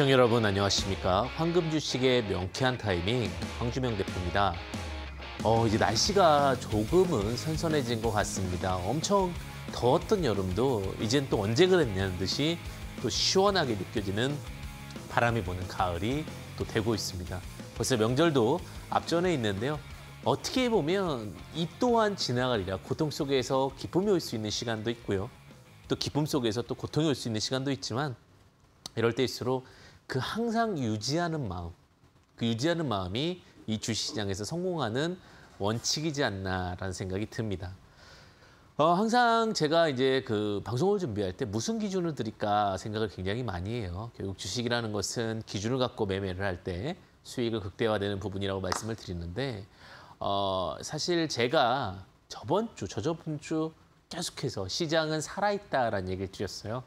시청 여러분 안녕하십니까? 황금 주식의 명쾌한 타이밍 황주명 대표입니다. 어 이제 날씨가 조금은 선선해진 것 같습니다. 엄청 더웠던 여름도 이젠 또 언제 그랬냐는 듯이 또 시원하게 느껴지는 바람이 부는 가을이 또 되고 있습니다. 벌써 명절도 앞전에 있는데요. 어떻게 보면 이 또한 지나가리라 고통 속에서 기쁨이 올 수 있는 시간도 있고요. 또 기쁨 속에서 또 고통이 올 수 있는 시간도 있지만 이럴 때일수록 그 항상 유지하는 마음, 그 유지하는 마음이 이 주시장에서 성공하는 원칙이지 않나라는 생각이 듭니다. 어, 항상 제가 이제 그 방송을 준비할 때 무슨 기준을 드릴까 생각을 굉장히 많이 해요. 결국 주식이라는 것은 기준을 갖고 매매를 할 때 수익을 극대화되는 부분이라고 말씀을 드리는데 어, 사실 제가 저번 주, 저저번 주 계속해서 시장은 살아있다라는 얘기를 드렸어요.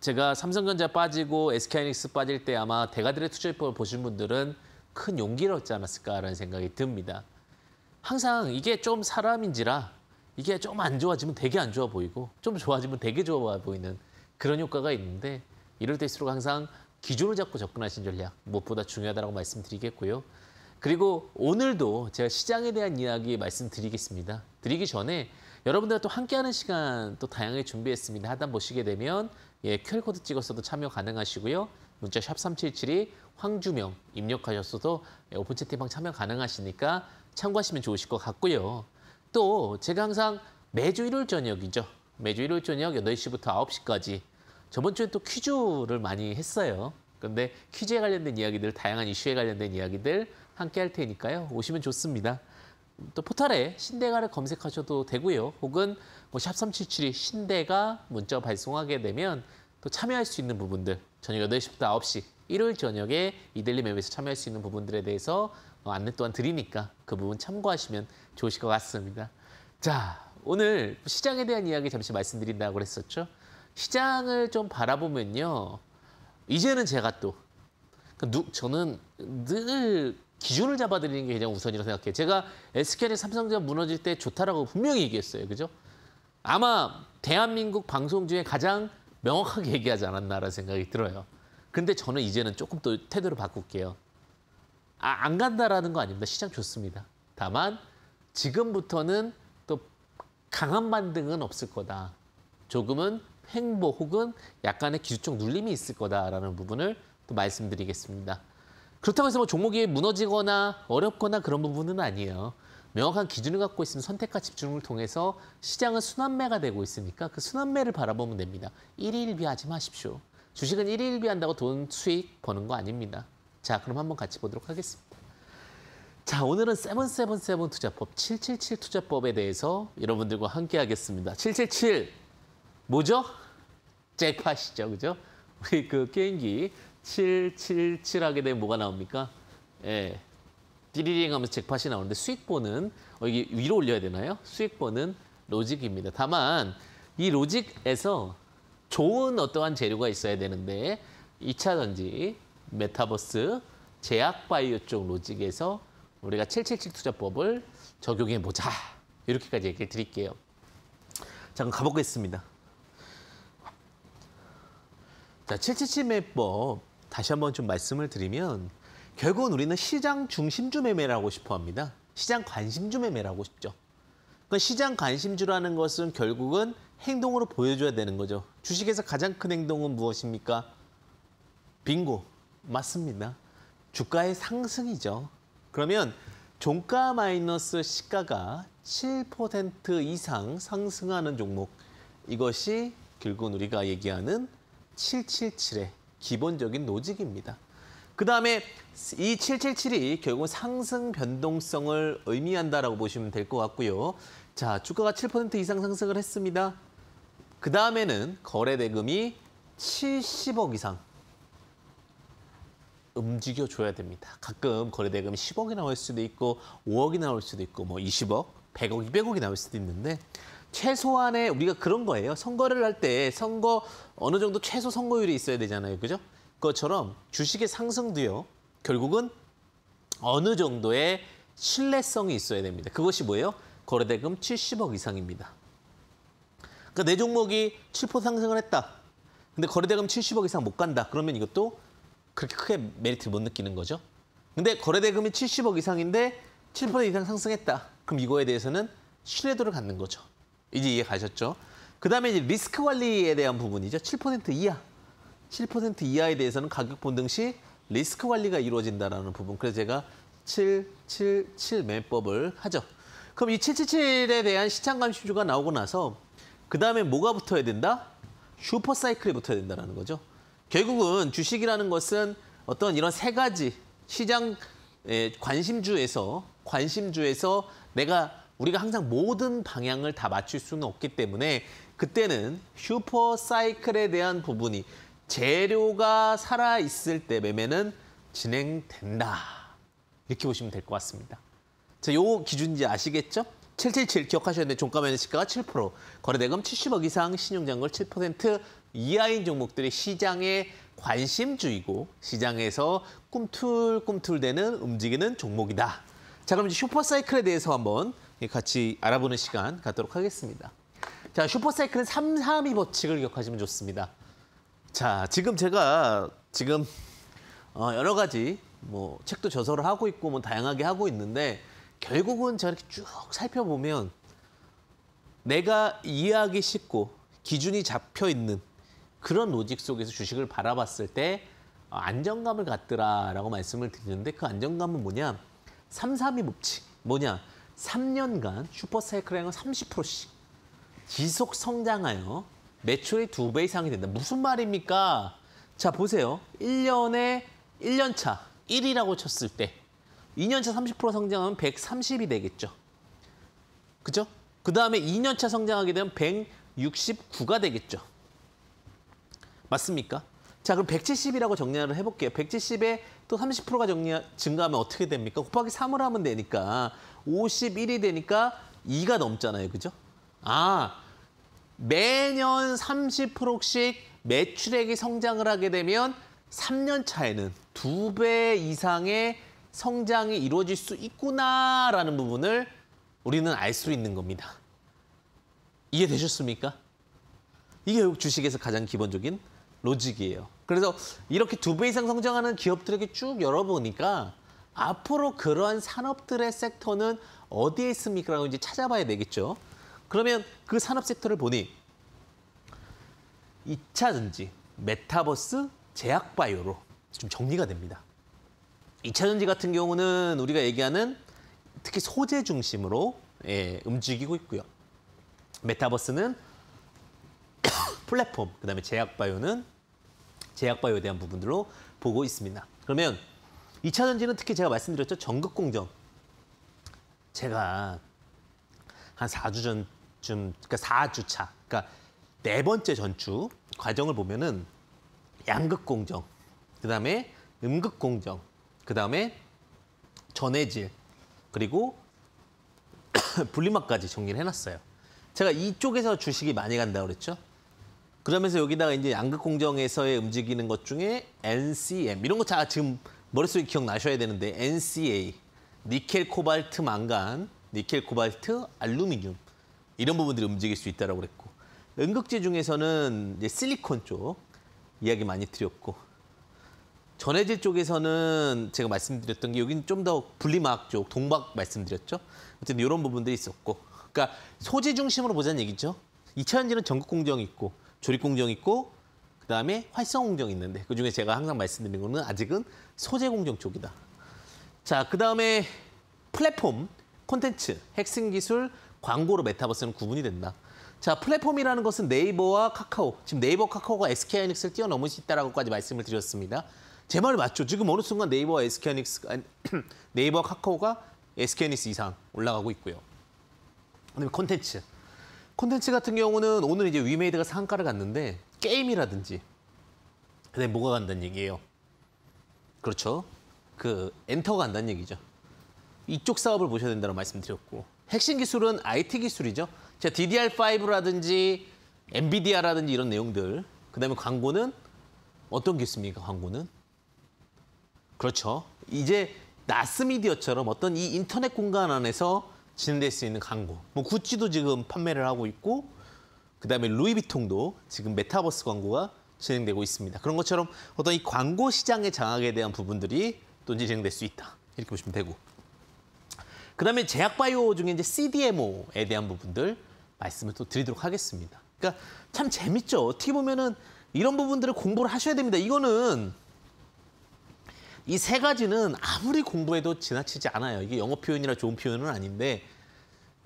제가 삼성전자 빠지고 SK하이닉스 빠질 때 아마 대가들의 투자율법을 보신 분들은 큰 용기를 얻지 않았을까라는 생각이 듭니다. 항상 이게 좀 사람인지라 이게 좀 안 좋아지면 되게 안 좋아 보이고 좀 좋아지면 되게 좋아 보이는 그런 효과가 있는데 이럴 때일수록 항상 기준을 잡고 접근하신 전략 무엇보다 중요하다고 말씀드리겠고요. 그리고 오늘도 제가 시장에 대한 이야기 말씀드리겠습니다. 드리기 전에 여러분들과 또 함께하는 시간 또 다양하게 준비했습니다. 하단 보시게 되면 예, QR코드 찍었어도 참여 가능하시고요. 문자 샵 3772, 황주명 입력하셨어도 예, 오픈 채팅방 참여 가능하시니까 참고하시면 좋으실 것 같고요. 또 제가 항상 매주 일요일 저녁이죠. 매주 일요일 저녁 8시부터 9시까지 저번 주에 또 퀴즈를 많이 했어요. 근데 퀴즈에 관련된 이야기들, 다양한 이슈에 관련된 이야기들 함께 할 테니까요. 오시면 좋습니다. 또 포털에 신대가를 검색하셔도 되고요. 혹은 뭐3 7 7이 신대가 문자 발송하게 되면 또 참여할 수 있는 부분들 저녁 8시부터 9시 일요일 저녁에 이델리 맵에서 참여할 수 있는 부분들에 대해서 어, 안내 또한 드리니까 그 부분 참고하시면 좋으실 것 같습니다. 자, 오늘 시장에 대한 이야기 잠시 말씀드린다고 그랬었죠. 시장을 좀 바라보면요. 이제는 제가 또 그러니까 저는 늘 기준을 잡아드리는 게 가장 우선이라고 생각해요. 제가 SK는 삼성전자 무너질 때 좋다라고 분명히 얘기했어요. 그죠? 아마 대한민국 방송 중에 가장 명확하게 얘기하지 않았나라는 생각이 들어요. 근데 저는 이제는 조금 더 태도를 바꿀게요. 아, 안 간다라는 거 아닙니다. 시장 좋습니다. 다만 지금부터는 또 강한 반등은 없을 거다. 조금은 횡보 혹은 약간의 기술적 눌림이 있을 거다라는 부분을 또 말씀드리겠습니다. 그렇다고 해서 뭐 종목이 무너지거나 어렵거나 그런 부분은 아니에요. 명확한 기준을 갖고 있으면 선택과 집중을 통해서 시장은 순환매가 되고 있으니까 그 순환매를 바라보면 됩니다. 일일비하지 마십시오. 주식은 일일비한다고 돈 수익 버는 거 아닙니다. 자, 그럼 한번 같이 보도록 하겠습니다. 자, 오늘은 세븐세 투자법, 777 투자법에 대해서 여러분들과 함께 하겠습니다. 777, 뭐죠? 잭팟이죠, 그죠? 우리 그 게임기 7, 7, 7 하게 되면 뭐가 나옵니까? 예. 띠리링 하면서 잭팟이 나오는데 수익보는 어, 이게 위로 올려야 되나요? 수익보는 로직입니다. 다만 이 로직에서 좋은 어떠한 재료가 있어야 되는데 2차 전지, 메타버스, 제약 바이오 쪽 로직에서 우리가 777 투자법을 적용해 보자. 이렇게까지 얘기를 드릴게요. 잠깐 가보겠습니다. 자, 777 매법 다시 한번 좀 말씀을 드리면 결국은 우리는 시장 중심주 매매를 하고 싶어 합니다. 시장 관심주 매매를 하고 싶죠. 그 시장 관심주라는 것은 결국은 행동으로 보여줘야 되는 거죠. 주식에서 가장 큰 행동은 무엇입니까? 빙고. 맞습니다. 주가의 상승이죠. 그러면 종가 마이너스 시가가 7% 이상 상승하는 종목. 이것이 결국은 우리가 얘기하는 777의 기본적인 노직입니다. 그다음에 이 777이 결국은 상승 변동성을 의미한다라고 보시면 될 것 같고요. 자, 주가가 7% 이상 상승을 했습니다. 그다음에는 거래 대금이 70억 이상 움직여줘야 됩니다. 가끔 거래 대금이 10억이 나올 수도 있고 5억이 나올 수도 있고 뭐 20억, 100억, 200억이 나올 수도 있는데 최소한의 우리가 그런 거예요. 선거를 할 때 선거 어느 정도 최소 선거율이 있어야 되잖아요. 그죠? 그것처럼 주식의 상승도요. 결국은 어느 정도의 신뢰성이 있어야 됩니다. 그것이 뭐예요? 거래대금 70억 이상입니다. 그러니까 내 종목이 7% 상승을 했다. 근데 거래대금 70억 이상 못 간다. 그러면 이것도 그렇게 크게 메리트를 못 느끼는 거죠. 근데 거래대금이 70억 이상인데 7% 이상 상승했다. 그럼 이거에 대해서는 신뢰도를 갖는 거죠. 이제 이해 가셨죠? 그다음에 이제 리스크 관리에 대한 부분이죠. 7% 이하. 7% 이하에 대해서는 가격 본등 시 리스크 관리가 이루어진다라는 부분. 그래서 제가 777 매법을 하죠. 그럼 이 777에 대한 시장 감시주가 나오고 나서 그다음에 뭐가 붙어야 된다? 슈퍼 사이클이 붙어야 된다라는 거죠. 결국은 주식이라는 것은 어떤 이런 세 가지 시장 관심주에서 관심주에서 내가 우리가 항상 모든 방향을 다 맞출 수는 없기 때문에 그때는 슈퍼 사이클에 대한 부분이 재료가 살아있을 때 매매는 진행된다. 이렇게 보시면 될 것 같습니다. 자, 요기준지 아시겠죠? 777 기억하셔야 되는데 종가 매매 시가가 7%, 거래대금 70억 이상, 신용장걸 7% 이하인 종목들이 시장의 관심주이고 시장에서 꿈틀꿈틀대는 움직이는 종목이다. 자 그럼 이제 슈퍼사이클에 대해서 한번 예, 같이 알아보는 시간 갖도록 하겠습니다. 자, 슈퍼사이클은 3, 3 2 법칙을 기억하시면 좋습니다. 자, 지금 제가 지금 어, 여러 가지 뭐 책도 저서를 하고 있고 뭐 다양하게 하고 있는데 결국은 제가 이렇게 쭉 살펴보면 내가 이해하기 쉽고 기준이 잡혀 있는 그런 로직 속에서 주식을 바라봤을 때 어, 안정감을 갖더라라고 말씀을 드리는데 그 안정감은 뭐냐? 332 법칙. 뭐냐? 3년간 슈퍼사이클량은 30%씩 지속 성장하여 매출의 2배 이상이 된다. 무슨 말입니까? 자, 보세요. 1년에 1년 차 1이라고 쳤을 때 2년 차30% 성장하면 130이 되겠죠. 그죠? 그다음에 2년 차 성장하게 되면 169가 되겠죠. 맞습니까? 자, 그럼 170이라고 정리를 해볼게요. 170에 또 30%가 정리 증가하면 어떻게 됩니까? 곱하기 3을 하면 되니까 51이 되니까 2가 넘잖아요. 그죠? 아, 매년 30%씩 매출액이 성장을 하게 되면 3년 차에는 두 배 이상의 성장이 이루어질 수 있구나라는 부분을 우리는 알 수 있는 겁니다. 이해되셨습니까? 이게 주식에서 가장 기본적인 로직이에요. 그래서 이렇게 두 배 이상 성장하는 기업들에게 쭉 열어보니까 앞으로 그러한 산업들의 섹터는 어디에 있습니까라고 이제 찾아봐야 되겠죠. 그러면 그 산업 섹터를 보니 2차 전지, 메타버스, 제약 바이오로 좀 정리가 됩니다. 2차 전지 같은 경우는 우리가 얘기하는 특히 소재 중심으로 예, 움직이고 있고요. 메타버스는 플랫폼, 그다음에 제약바이오는 제약바이오에 대한 부분들로 보고 있습니다. 그러면 2차 전지는 특히 제가 말씀드렸죠. 전극 공정. 제가 한4주 전쯤, 그러니까 4주 차, 그러니까 네 번째 전주 과정을 보면은 양극 공정, 그다음에 음극 공정, 그다음에 전해질, 그리고 분리막까지 정리를 해놨어요. 제가 이쪽에서 주식이 많이 간다고 그랬죠. 그러면서 여기다가 이제 양극 공정에서의 움직이는 것 중에 NCM 이런 거다 지금 머릿속에 기억나셔야 되는데 NCA 니켈 코발트 망간 니켈 코발트 알루미늄 이런 부분들이 움직일 수 있다라고 그랬고 응극제 중에서는 이제 실리콘 쪽 이야기 많이 드렸고 전해질 쪽에서는 제가 말씀드렸던 게 여기는 좀 더 분리막 쪽, 동박 말씀드렸죠. 어쨌든 이런 부분들이 있었고. 그러니까 소재 중심으로 보자는 얘기죠. 이차 현지는 전극 공정이 있고 조립 공정 있고 그다음에 활성 공정 있는데 그중에 제가 항상 말씀드리는 거는 아직은 소재 공정 쪽이다. 자, 그다음에 플랫폼, 콘텐츠, 핵심 기술, 광고로 메타버스는 구분이 된다. 자, 플랫폼이라는 것은 네이버와 카카오, 지금 네이버 카카오가 SK하이닉스를 뛰어넘을 수 있다라고까지 말씀을 드렸습니다. 제 말이 맞죠? 지금 어느 순간 네이버와 SK하이닉스, 네이버 카카오가 SK하이닉스 이상 올라가고 있고요. 그다음에 콘텐츠. 콘텐츠 같은 경우는 오늘 이제 위메이드가 상가를 갔는데 게임이라든지 근데 뭐가 간다는 얘기예요. 그렇죠. 그 엔터가 간다는 얘기죠. 이쪽 사업을 보셔야 된다고 말씀드렸고 핵심 기술은 IT 기술이죠. 자, DDR5라든지 엔비디아라든지 이런 내용들. 그다음에 광고는 어떤 게 있습니까? 광고는 그렇죠. 이제 나스미디어처럼 어떤 이 인터넷 공간 안에서 진행될 수 있는 광고. 뭐 구찌도 지금 판매를 하고 있고 그다음에 루이비통도 지금 메타버스 광고가 진행되고 있습니다. 그런 것처럼 어떤 이 광고 시장의 장악에 대한 부분들이 또 진행될 수 있다. 이렇게 보시면 되고. 그다음에 제약바이오 중에 이제 CDMO에 대한 부분들 말씀을 또 드리도록 하겠습니다. 그러니까 참 재밌죠. 어떻게 보면은 이런 부분들을 공부를 하셔야 됩니다. 이거는 이세 가지는 아무리 공부해도 지나치지 않아요. 이게 영어 표현이라 좋은 표현은 아닌데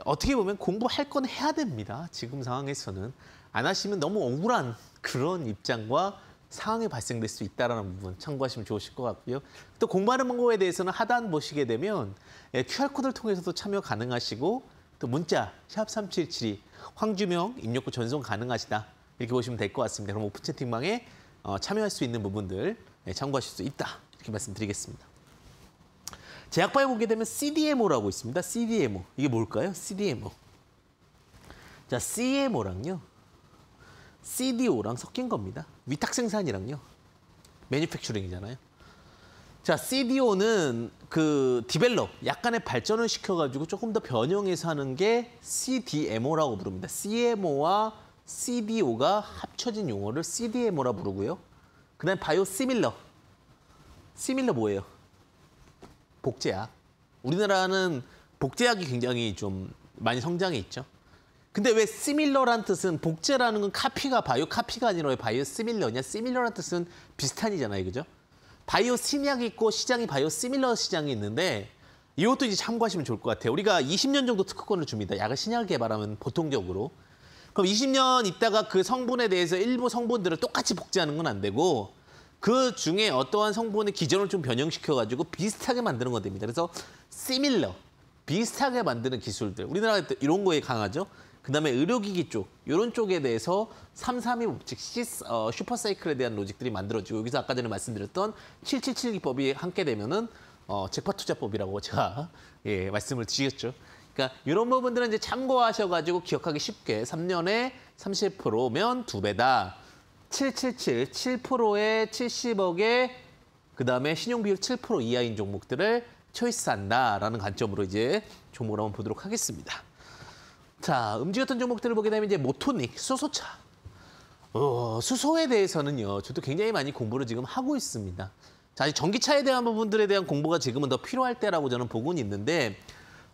어떻게 보면 공부할 건 해야 됩니다. 지금 상황에서는. 안 하시면 너무 억울한 그런 입장과 상황이 발생될 수 있다는 부분 참고하시면 좋으실 것 같고요. 또 공부하는 방법에 대해서는 하단 보시게 되면 예, QR코드를 통해서도 참여 가능하시고 또 문자 샵 3772 황주명 입력구 전송 가능하시다 이렇게 보시면 될 것 같습니다. 그럼 오픈 채팅방에 어, 참여할 수 있는 부분들 예, 참고하실 수 있다 이렇게 말씀드리겠습니다. 제약바에 보게 되면 CDMO라고 있습니다. CDMO. 이게 뭘까요? CDMO. 자, CMO랑요. CDO랑 섞인 겁니다. 위탁 생산이랑요. 매뉴팩츄링이잖아요 자, CDO는 그 디벨롭, 약간의 발전을 시켜가지고 조금 더 변형해서 하는 게 CDMO라고 부릅니다. CMO와 CDO가 합쳐진 용어를 CDMO라 부르고요. 그 다음에 바이오시밀러. 시밀러 뭐예요? 복제학. 우리나라는 복제약이 굉장히 좀 많이 성장해 있죠. 근데 왜 시밀러란 뜻은 복제라는 건 카피가 바이오 카피가 아니라 왜 바이오 시밀러냐? 시밀러란 뜻은 비슷한이잖아요, 그죠? 바이오 신약이 있고 시장이 바이오 시밀러 시장이 있는데 이것도 이제 참고하시면 좋을 것 같아요. 우리가 20년 정도 특허권을 줍니다. 약을 신약을 개발하면 보통적으로. 그럼 20년 있다가 그 성분에 대해서 일부 성분들을 똑같이 복제하는 건 안 되고 그 중에 어떠한 성분의 기전을 좀 변형시켜가지고 비슷하게 만드는 건 됩니다. 그래서 시밀러, 비슷하게 만드는 기술들. 우리나라가 에 이런 거에 강하죠. 그다음에 의료기기 쪽, 이런 쪽에 대해서 332 법칙, 스 어, 슈퍼사이클에 대한 로직들이 만들어지고 여기서 아까 전에 말씀드렸던 777 기법이 함께 되면은 어, 재팟 투자법이라고 제가 예, 말씀을 드리겠죠. 그러니까 이런 부분들은 이제 참고하셔가지고 기억하기 쉽게 3년에 30%면 두 배다. 777, 7%에 70억에 그다음에 신용 비율 7% 이하인 종목들을 초이스한다라는 관점으로 이제 종목을 한번 보도록 하겠습니다. 자, 음지였던 종목들을 보게 되면 이제 모토닉, 수소차. 어, 수소에 대해서는요, 저도 굉장히 많이 공부를 지금 하고 있습니다. 자, 전기차에 대한 부분들에 대한 공부가 지금은 더 필요할 때라고 저는 보고는 있는데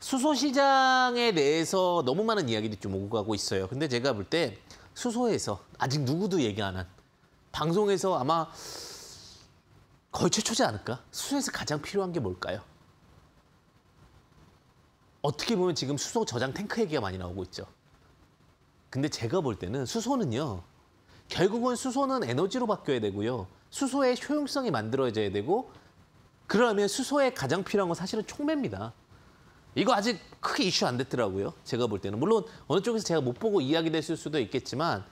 수소 시장에 대해서 너무 많은 이야기들이 좀 오고 가고 있어요. 근데 제가 볼때 수소에서 아직 누구도 얘기 안 한 방송에서 아마 거의 최초지 않을까? 수소에서 가장 필요한 게 뭘까요? 어떻게 보면 지금 수소 저장 탱크 얘기가 많이 나오고 있죠. 근데 제가 볼 때는 수소는요. 결국은 수소는 에너지로 바뀌어야 되고요. 수소의 효용성이 만들어져야 되고 그러면 수소에 가장 필요한 건 사실은 총매입니다 이거 아직 크게 이슈 안 됐더라고요. 제가 볼 때는. 물론 어느 쪽에서 제가 못 보고 이야기됐을 수도 있겠지만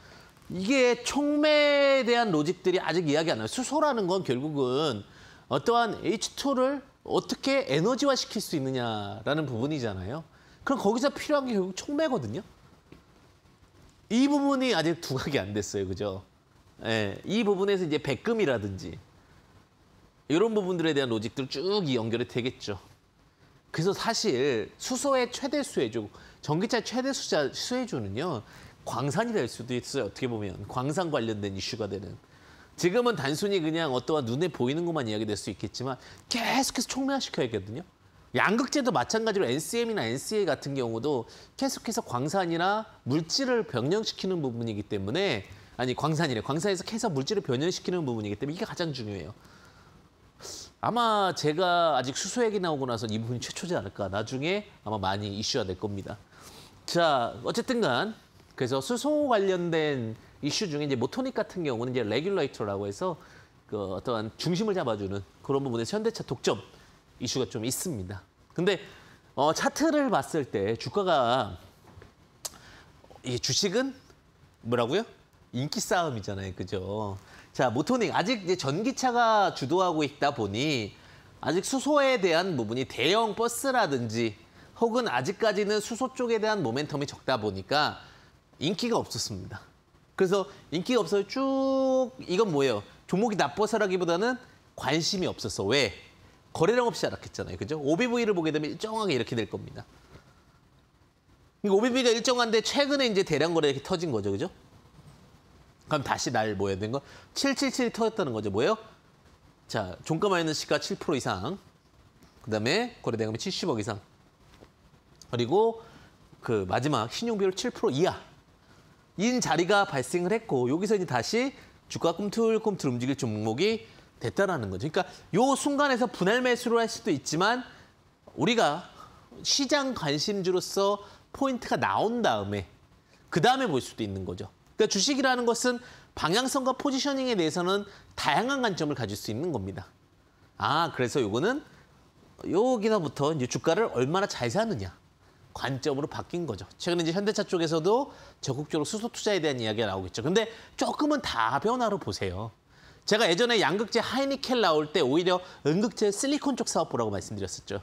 이게 촉매에 대한 로직들이 아직 이야기 안 나요. 수소라는 건 결국은 어떠한 H2를 어떻게 에너지화 시킬 수 있느냐라는 부분이잖아요. 그럼 거기서 필요한 게 결국 촉매거든요. 이 부분이 아직 두각이 안 됐어요. 그죠? 예, 이 부분에서 이제 백금이라든지 이런 부분들에 대한 로직들 쭉 연결이 되겠죠. 그래서 사실 수소의 최대 수혜주, 전기차 최대 수자, 수혜주는요. 광산이 될 수도 있어요. 어떻게 보면 광산 관련된 이슈가 되는. 지금은 단순히 그냥 어떠한 눈에 보이는 것만 이야기될 수 있겠지만 계속해서 총량시켜야거든요. 겠 양극재도 마찬가지로 NCM이나 NCA 같은 경우도 계속해서 광산이나 물질을 변형시키는 부분이기 때문에 아니 광산이래 광산에서 계속 물질을 변형시키는 부분이기 때문에 이게 가장 중요해요. 아마 제가 아직 수소액이 나오고 나서 이 부분이 최초지 않을까. 나중에 아마 많이 이슈화 될 겁니다. 자, 어쨌든 간 그래서 수소 관련된 이슈 중에 이제 모토닉 같은 경우는 이제 레귤레이터라고 해서 그 어떠한 중심을 잡아주는 그런 부분에 현대차 독점 이슈가 좀 있습니다. 근데 어, 차트를 봤을 때 주가가 이 주식은 뭐라고요? 인기 싸움이잖아요. 그죠? 자, 모토닝. 아직 이제 전기차가 주도하고 있다 보니 아직 수소에 대한 부분이 대형 버스라든지 혹은 아직까지는 수소 쪽에 대한 모멘텀이 적다 보니까 인기가 없었습니다. 그래서 인기가 없어서 쭉 이건 뭐예요? 종목이 나빠서라기보다는 관심이 없었어. 왜? 거래량 없이 하락했잖아요. 그죠? OBV를 보게 되면 일정하게 이렇게 될 겁니다. OBV가 그러니까 일정한데 최근에 이제 대량 거래 이렇게 터진 거죠. 그죠? 그럼 다시 날 뭐야 된 거? 777이 터졌다는 거죠. 뭐예요? 자, 종가 마이너스 시가 7% 이상. 그다음에 거래대금이 70억 이상. 그리고 그 마지막 신용비율 7% 이하. 인 자리가 발생을 했고 여기서 이제 다시 주가 꿈틀꿈틀 움직일 종목이 됐다라는 거죠. 그러니까 요 순간에서 분할 매수를 할 수도 있지만 우리가 시장 관심주로서 포인트가 나온 다음에 그 다음에 볼 수도 있는 거죠. 그러니까 주식이라는 것은 방향성과 포지셔닝에 대해서는 다양한 관점을 가질 수 있는 겁니다. 아, 그래서 요거는 여기서부터 이제 주가를 얼마나 잘 사느냐 관점으로 바뀐 거죠. 최근에 이제 현대차 쪽에서도 적극적으로 수소 투자에 대한 이야기가 나오겠죠. 근데 조금은 다변화로 보세요. 제가 예전에 양극재 하이니켈 나올 때 오히려 음극재 실리콘 쪽 사업 보라고 말씀드렸었죠.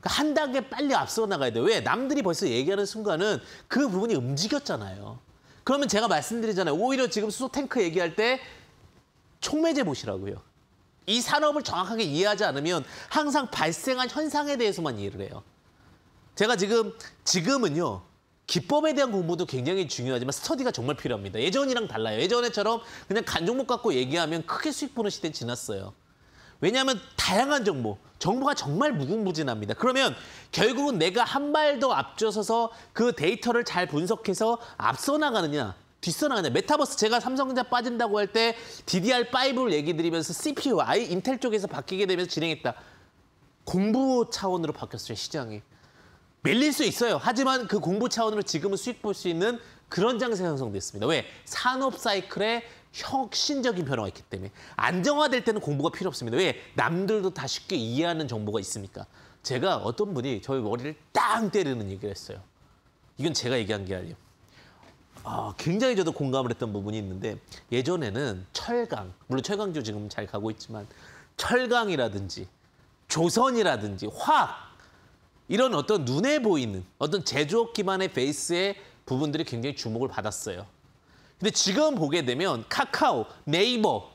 그러니까 한 단계 빨리 앞서 나가야 돼. 왜? 남들이 벌써 얘기하는 순간은 그 부분이 움직였잖아요. 그러면 제가 말씀드리잖아요. 오히려 지금 수소 탱크 얘기할 때 촉매제 보시라고요. 이 산업을 정확하게 이해하지 않으면 항상 발생한 현상에 대해서만 이해를 해요. 제가 지금 지금은요. 기법에 대한 공부도 굉장히 중요하지만 스터디가 정말 필요합니다. 예전이랑 달라요. 예전에처럼 그냥 간 종목 갖고 얘기하면 크게 수익 보는 시대 지났어요. 왜냐하면 다양한 정보, 정보가 정말 무궁무진합니다. 그러면 결국은 내가 한 발 더 앞서서서 그 데이터를 잘 분석해서 앞서 나가느냐 뒷선하냐 메타버스 제가 삼성전자 빠진다고 할 때 DDR5를 얘기 드리면서 CPU, 아 인텔 쪽에서 바뀌게 되면서 진행했다. 공부 차원으로 바뀌었어요, 시장이. 밀릴 수 있어요. 하지만 그 공부 차원으로 지금은 수익 볼 수 있는 그런 장세 형성됐습니다. 왜? 산업 사이클의 혁신적인 변화가 있기 때문에 안정화될 때는 공부가 필요 없습니다. 왜? 남들도 다 쉽게 이해하는 정보가 있습니까 제가 어떤 분이 저희 머리를 땅 때리는 얘기를 했어요. 이건 제가 얘기한 게 아니에요. 아, 굉장히 저도 공감을 했던 부분이 있는데 예전에는 철강, 물론 철강도 지금 잘 가고 있지만 철강이라든지 조선이라든지 화학 이런 어떤 눈에 보이는 어떤 제조업 기반의 베이스의 부분들이 굉장히 주목을 받았어요. 근데 지금 보게 되면 카카오, 네이버,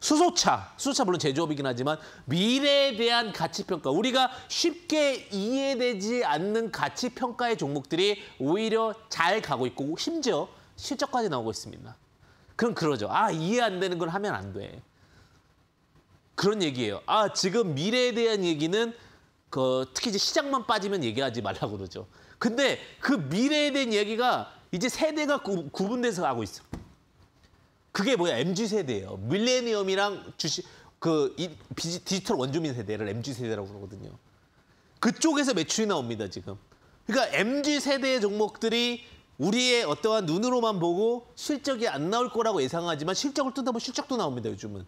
수소차, 수소차 물론 제조업이긴 하지만 미래에 대한 가치평가, 우리가 쉽게 이해되지 않는 가치평가의 종목들이 오히려 잘 가고 있고 심지어 실적까지 나오고 있습니다. 그럼 그러죠. 아, 이해 안 되는 걸 하면 안 돼. 그런 얘기예요. 아, 지금 미래에 대한 얘기는 그 특히 이제 시장만 빠지면 얘기하지 말라고 그러죠. 근데 그 미래에 대한 얘기가 이제 세대가 구, 분돼서 가고 있어. 그게 뭐야? MG 세대예요. 밀레니엄이랑 주식 그 이, 디지털 원주민 세대를 MG 세대라고 그러거든요. 그쪽에서 매출이 나옵니다, 지금. 그러니까 MG 세대의 종목들이 우리의 어떠한 눈으로만 보고 실적이 안 나올 거라고 예상하지만 실적을 뜯어보면 실적도 나옵니다, 요즘은.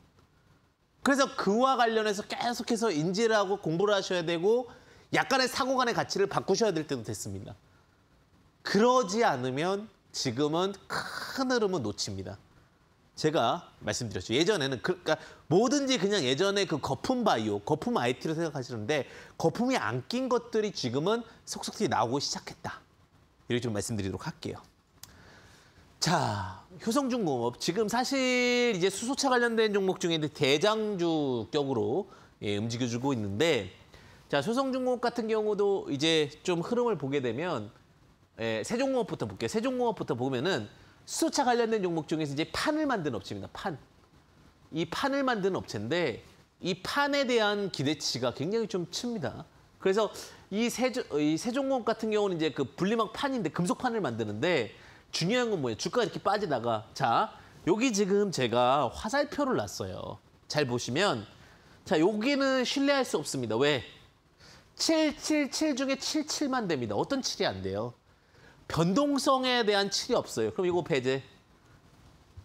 그래서 그와 관련해서 계속해서 인지를 하고 공부를 하셔야 되고 약간의 사고간의 가치를 바꾸셔야 될 때도 됐습니다. 그러지 않으면 지금은 큰 흐름은 놓칩니다. 제가 말씀드렸죠. 예전에는 그, 그러니까 뭐든지 그냥 예전에 그 거품 바이오, 거품 IT로 생각하시는데 거품이 안 낀 것들이 지금은 속속히 나오고 시작했다. 이렇게 좀 말씀드리도록 할게요. 자, 효성중공업 지금 사실 이제 수소차 관련된 종목 중에 대장주 격으로 예, 움직여주고 있는데 자, 효성중공업 같은 경우도 이제 좀 흐름을 보게 되면 예, 세종공업부터 볼게요. 세종공업부터 보면은 수소차 관련된 종목 중에서 이제 판을 만든 업체입니다. 판. 이 판을 만든 업체인데 이 판에 대한 기대치가 굉장히 좀 칩니다. 그래서 이, 세종, 이 세종공업 같은 경우는 이제 그 분리막 판인데 금속판을 만드는데 중요한 건 뭐예요? 주가가 이렇게 빠지다가 자 여기 지금 제가 화살표를 놨어요. 잘 보시면 자 여기는 신뢰할 수 없습니다. 왜? 777 중에 77만 됩니다. 어떤 7이 안 돼요? 변동성에 대한 7이 없어요. 그럼 이거 배제.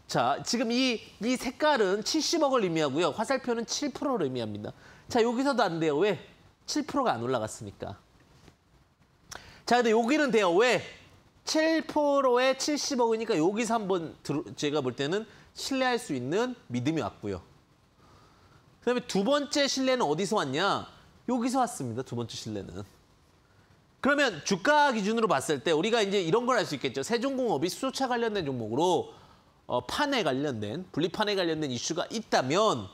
자, 지금 이, 이 색깔은 70억을 의미하고요. 화살표는 7%를 의미합니다. 자, 여기서도 안 돼요. 왜? 7%가 안 올라갔으니까. 자, 근데 여기는 돼요. 왜? 7%에 70억이니까 여기서 한번 제가 볼 때는 신뢰할 수 있는 믿음이 왔고요. 그다음에 두 번째 신뢰는 어디서 왔냐? 여기서 왔습니다. 두 번째 신뢰는. 그러면 주가 기준으로 봤을 때 우리가 이제 이런 걸 알 수 있겠죠. 세종공업이 수소차 관련된 종목으로 어, 판에 관련된 분리판에 관련된 이슈가 있다면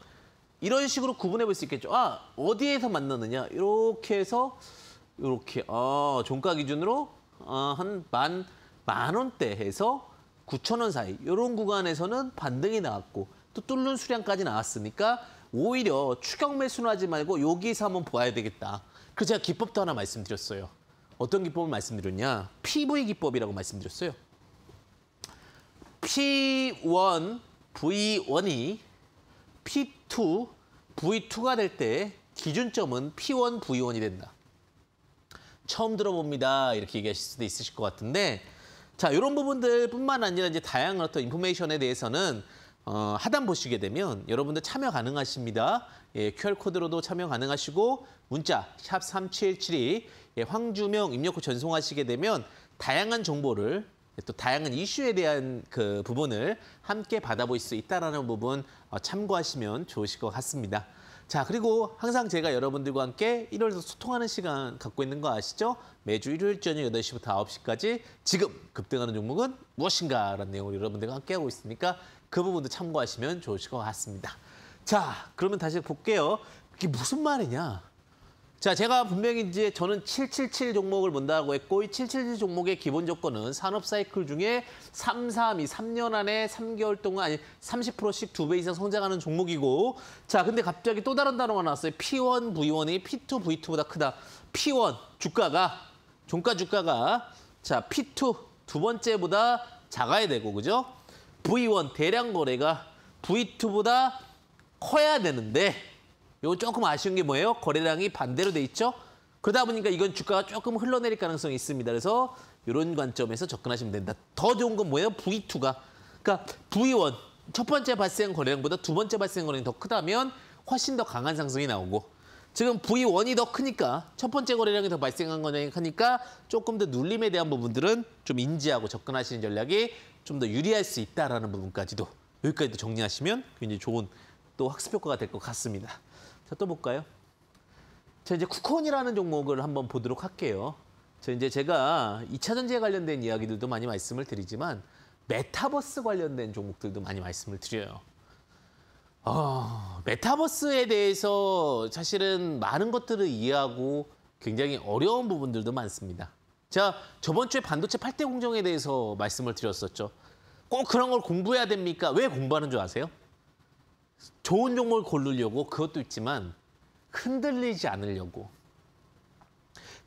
이런 식으로 구분해 볼 수 있겠죠. 아 어디에서 만나느냐 이렇게 해서 이렇게 어, 종가 기준으로 어, 한 만 만원대해서 9천 원 사이 이런 구간에서는 반등이 나왔고 또 뚫는 수량까지 나왔으니까 오히려 추격 매수는 하지 말고 여기서 한번 보아야 되겠다. 그 제가 기법도 하나 말씀드렸어요. 어떤 기법을 말씀드렸냐? PV 기법이라고 말씀드렸어요. P1, V1이 P2, V2가 될 때 기준점은 P1, V1이 된다. 처음 들어봅니다. 이렇게 얘기하실 수도 있으실 것 같은데 자, 이런 부분들뿐만 아니라 이제 다양한 어떤 인포메이션에 대해서는 어, 하단 보시게 되면 여러분들 참여 가능하십니다. 예, QR코드로도 참여 가능하시고 문자 샵 3772 예, 황주명 입력 후 전송하시게 되면 다양한 정보를 예, 또 다양한 이슈에 대한 그 부분을 함께 받아볼 수 있다는 부분 어, 참고하시면 좋으실 것 같습니다. 자 그리고 항상 제가 여러분들과 함께 일요일도 소통하는 시간 갖고 있는 거 아시죠? 매주 일요일 저녁 8시부터 9시까지 지금 급등하는 종목은 무엇인가라는 내용을 여러분들과 함께하고 있으니까 그 부분도 참고하시면 좋으실 것 같습니다. 자, 그러면 다시 볼게요. 이게 무슨 말이냐? 자, 제가 분명히 이제 저는 777 종목을 본다고 했고 이 777 종목의 기본 조건은 산업 사이클 중에 3, 3, 2, 3년 안에 3개월 동안 아니 30%씩 두 배 이상 성장하는 종목이고 자, 근데 갑자기 또 다른 단어가 나왔어요. P1, V1이 P2, V2보다 크다. P1 주가가 종가 주가가 자, P2 두 번째보다 작아야 되고 그죠? V1 대량 거래가 V2보다 커야 되는데 이거 조금 아쉬운 게 뭐예요? 거래량이 반대로 돼 있죠? 그러다 보니까 이건 주가가 조금 흘러내릴 가능성이 있습니다. 그래서 이런 관점에서 접근하시면 된다. 더 좋은 건 뭐예요? V2가. 그러니까 V1, 첫 번째 발생 거래량보다 두 번째 발생 거래량이 더 크다면 훨씬 더 강한 상승이 나오고 지금 V1이 더 크니까 첫 번째 거래량이 더 발생한 거니까 냐 조금 더 눌림에 대한 부분들은 좀 인지하고 접근하시는 전략이 좀더 유리할 수 있다라는 부분까지도 여기까지도 정리하시면 굉장히 좋은 또 학습 효과가 될 것 같습니다. 자, 또 볼까요? 자, 이제 쿠콘이라는 종목을 한번 보도록 할게요. 자, 이제 제가 2차 전지에 관련된 이야기들도 많이 말씀을 드리지만 메타버스 관련된 종목들도 많이 말씀을 드려요. 어, 메타버스에 대해서 사실은 많은 것들을 이해하고 굉장히 어려운 부분들도 많습니다. 제가 저번 주에 반도체 팔 대 공정에 대해서 말씀을 드렸었죠. 꼭 그런 걸 공부해야 됩니까? 왜 공부하는 줄 아세요? 좋은 종목을 고르려고 그것도 있지만 흔들리지 않으려고.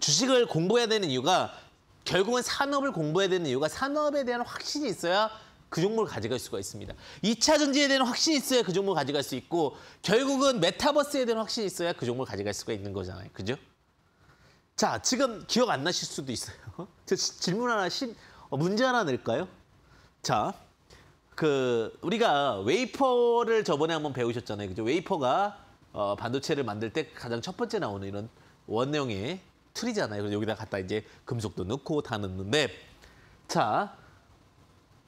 주식을 공부해야 되는 이유가 결국은 산업을 공부해야 되는 이유가 산업에 대한 확신이 있어야 그 종목을 가져갈 수가 있습니다. 2차 전지에 대한 확신이 있어야 그 종목을 가져갈 수 있고 결국은 메타버스에 대한 확신이 있어야 그 종목을 가져갈 수가 있는 거잖아요. 그죠? 자, 지금 기억 안 나실 수도 있어요. 저 질문 하나, 신, 어, 문제 하나 낼까요? 자, 그 우리가 웨이퍼를 저번에 한번 배우셨잖아요. 그죠? 웨이퍼가 어, 반도체를 만들 때 가장 첫 번째 나오는 이런 원형의 틀이잖아요. 그래서 여기다 갖다 이제 금속도 넣고 다 넣는데 자,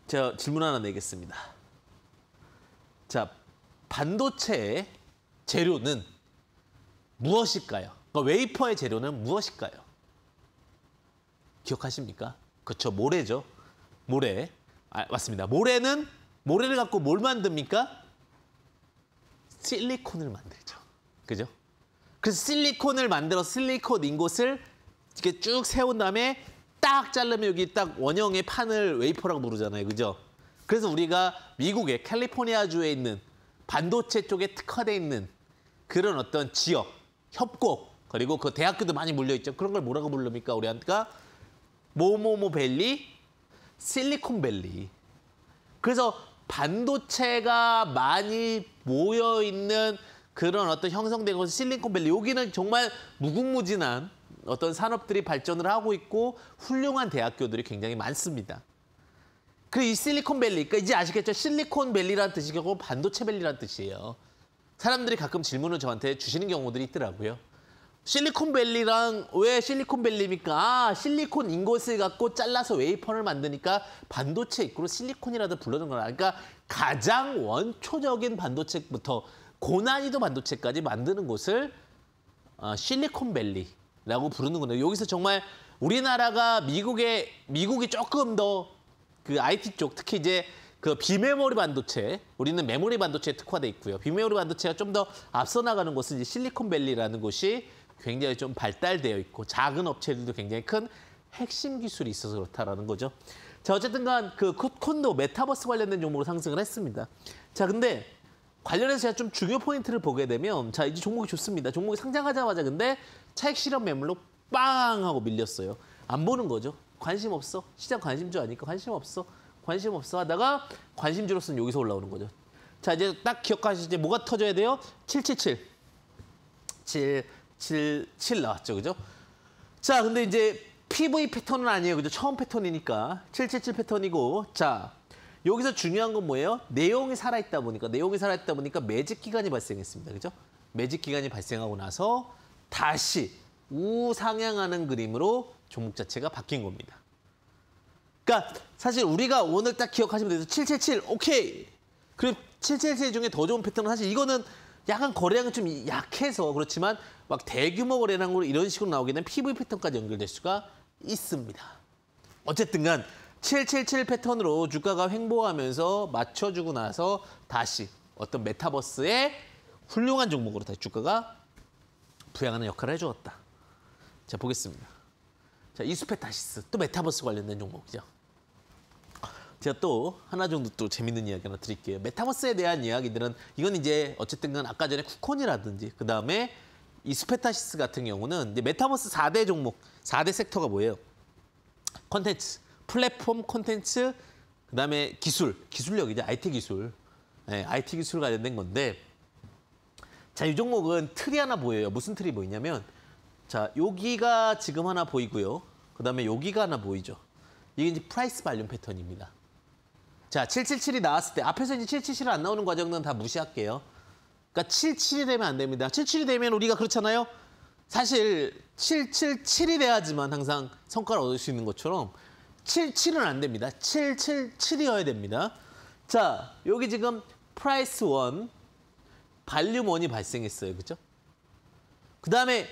제가 질문 하나 내겠습니다. 자, 반도체 재료는 무엇일까요? 그 웨이퍼의 재료는 무엇일까요? 기억하십니까? 그렇죠. 모래죠. 모래. 아, 맞습니다. 모래는 모래를 갖고 뭘 만듭니까? 실리콘을 만들죠. 그죠? 그래서 실리콘을 만들어 실리콘인 곳을 이렇게 쭉 세운 다음에 딱 자르면 여기 딱 원형의 판을 웨이퍼라고 부르잖아요. 그죠? 그래서 우리가 미국의 캘리포니아주에 있는 반도체 쪽에 특화되어 있는 그런 어떤 지역, 협곡, 그리고 그 대학교도 많이 몰려있죠 그런 걸 뭐라고 부릅니까? 우리한테가 모모모밸리, 실리콘밸리. 그래서 반도체가 많이 모여있는 그런 어떤 형성된 곳은 실리콘밸리. 여기는 정말 무궁무진한 어떤 산업들이 발전을 하고 있고 훌륭한 대학교들이 굉장히 많습니다. 그 이 실리콘밸리, 그러니까 이제 아시겠죠? 실리콘밸리라는 뜻이 결 반도체밸리라는 뜻이에요. 사람들이 가끔 질문을 저한테 주시는 경우들이 있더라고요. 실리콘밸리랑 왜 실리콘밸리입니까? 아, 실리콘 인것을 갖고 잘라서 웨이퍼를 만드니까 반도체 입구로 실리콘이라도 불러준 거라. 그러니까 가장 원초적인 반도체부터 고난이도 반도체까지 만드는 곳을 어, 실리콘밸리라고 부르는 거건요 여기서 정말 우리나라가 미국에 미국이 조금 더 그 IT 쪽 특히 이제 그 비메모리 반도체, 우리는 메모리 반도체에 특화돼 있고요. 비메모리 반도체가 좀 더 앞서 나가는 곳은 이제 실리콘밸리라는 곳이 굉장히 좀 발달되어 있고 작은 업체들도 굉장히 큰 핵심 기술이 있어서 그렇다라는 거죠. 자 어쨌든 간그 콘도 메타버스 관련된 종목으로 상승을 했습니다. 자 근데 관련해서 제가 좀 중요 포인트를 보게 되면 자 이제 종목이 좋습니다. 종목이 상장하자마자 근데 차익 실현 매물로 빵 하고 밀렸어요. 안 보는 거죠. 관심 없어. 시장 관심주 아니까 관심 없어. 관심 없어 하다가 관심주로서는 여기서 올라오는 거죠. 자 이제 딱 기억하시죠. 뭐가 터져야 돼요? 777. 7 7, 7 나왔죠, 그죠? 자, 근데 이제 PV 패턴은 아니에요, 그죠? 처음 패턴이니까 777 패턴이고 자, 여기서 중요한 건 뭐예요? 내용이 살아있다 보니까 내용이 살아있다 보니까 매직 기간이 발생했습니다, 그죠? 매직 기간이 발생하고 나서 다시 우상향하는 그림으로 종목 자체가 바뀐 겁니다. 그러니까 사실 우리가 오늘 딱 기억하시면 돼서 777, 오케이. 그리고777 중에 더 좋은 패턴은 사실 이거는 약간 거래량이 좀 약해서 그렇지만 막 대규모 거래량으로 이런 식으로 나오게 되면 PV 패턴까지 연결될 수가 있습니다. 어쨌든 간777 패턴으로 주가가 횡보하면서 맞춰주고 나서 다시 어떤 메타버스의 훌륭한 종목으로 다시 주가가 부양하는 역할을 해주었다. 자, 보겠습니다. 자, 이수페타시스, 또 메타버스 관련된 종목이죠. 제가 또 하나 정도 또 재밌는 이야기 하나 드릴게요. 메타버스에 대한 이야기들은 이건 이제 어쨌든 간 아까 전에 쿠콘이라든지 그다음에 이 스페타시스 같은 경우는 이제 메타버스 4대 종목, 4대 섹터가 뭐예요? 컨텐츠, 플랫폼 컨텐츠, 그다음에 기술, 기술력 이제 IT 기술. 네, IT 기술 관련된 건데 자, 이 종목은 틀이 하나 보여요. 무슨 틀이 보이냐면 자, 여기가 지금 하나 보이고요. 그다음에 여기가 하나 보이죠. 이게 이제 프라이스 발륨 패턴입니다. 자, 777이 나왔을 때 앞에서 이제 777이 안 나오는 과정은 다 무시할게요. 그러니까 77이 되면 안 됩니다. 77이 되면 우리가 그렇잖아요. 사실 777이 돼야지만 항상 성과를 얻을 수 있는 것처럼 77은 안 됩니다. 777이어야 됩니다. 자, 여기 지금 프라이스 1 발륨 1이 발생했어요. 그죠? 그 다음에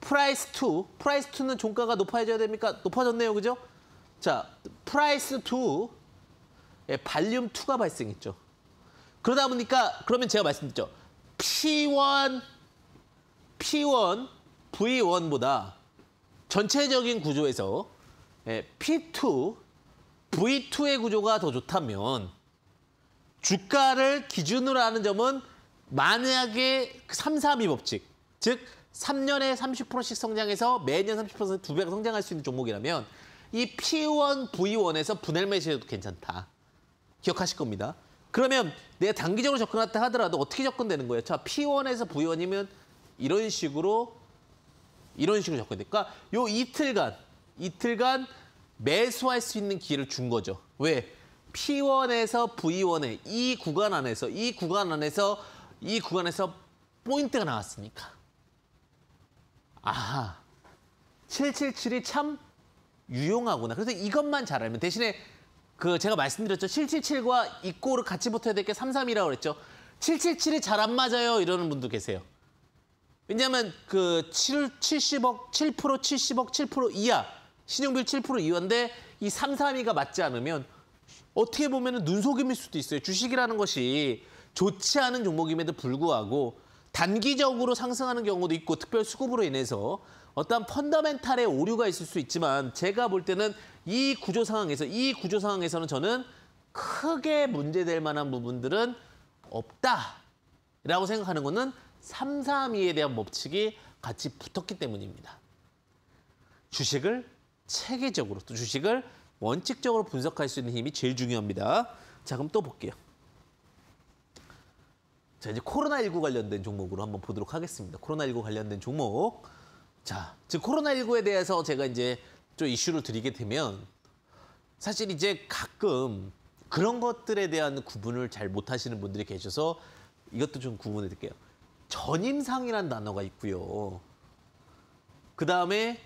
프라이스 투, 프라이스 2는 종가가 높아져야 됩니까? 높아졌네요. 그죠? 자, 프라이스 2 예, 발륨2가 발생했죠. 그러다 보니까 그러면 제가 말씀드렸죠. P1, P1, V1보다 전체적인 구조에서 예, P2, V2의 구조가 더 좋다면 주가를 기준으로 하는 점은 만약에 3, 그 3이 법칙, 즉 3년에 30%씩 성장해서 매년 30%두 배가 성장할 수 있는 종목이라면 이 P1, V1에서 분할 매수해도 괜찮다. 기억하실 겁니다. 그러면 내가 단기적으로 접근한다 하더라도 어떻게 접근되는 거예요? 자, P1에서 V1이면 이런 식으로 이런 식으로 접근되니까 그러니까 요 이틀간 이틀간 매수할 수 있는 기회를 준 거죠. 왜? P1에서 V1에 이 구간 안에서 이 구간 안에서 이 구간에서 포인트가 나왔으니까. 아하. 777이 참 유용하구나. 그래서 이것만 잘 알면 대신에 그 제가 말씀드렸죠. 777과 이꼬를 같이 붙어야 될 게 33이라고 그랬죠. 777이 잘 안 맞아요 이러는 분도 계세요. 왜냐하면 그 7, 70억, 7% 70억, 7% 이하 신용률 7% 이하인데 이 332가 맞지 않으면 어떻게 보면 눈속임일 수도 있어요. 주식이라는 것이 좋지 않은 종목임에도 불구하고 단기적으로 상승하는 경우도 있고 특별 수급으로 인해서 어떤 펀더멘탈의 오류가 있을 수 있지만 제가 볼 때는 이 구조 상황에서 이 구조 상황에서는 저는 크게 문제될 만한 부분들은 없다라고 생각하는 것은 삼삼이에 대한 법칙이 같이 붙었기 때문입니다. 주식을 체계적으로 또 주식을 원칙적으로 분석할 수 있는 힘이 제일 중요합니다. 자 그럼 또 볼게요. 자 이제 코로나19 관련된 종목으로 한번 보도록 하겠습니다. 코로나19 관련된 종목. 자, 즉 코로나19에 대해서 제가 이제 좀 이슈를 드리게 되면 사실 이제 가끔 그런 것들에 대한 구분을 잘 못하시는 분들이 계셔서 이것도 좀 구분해 드릴게요. 전임상이라는 단어가 있고요. 그 다음에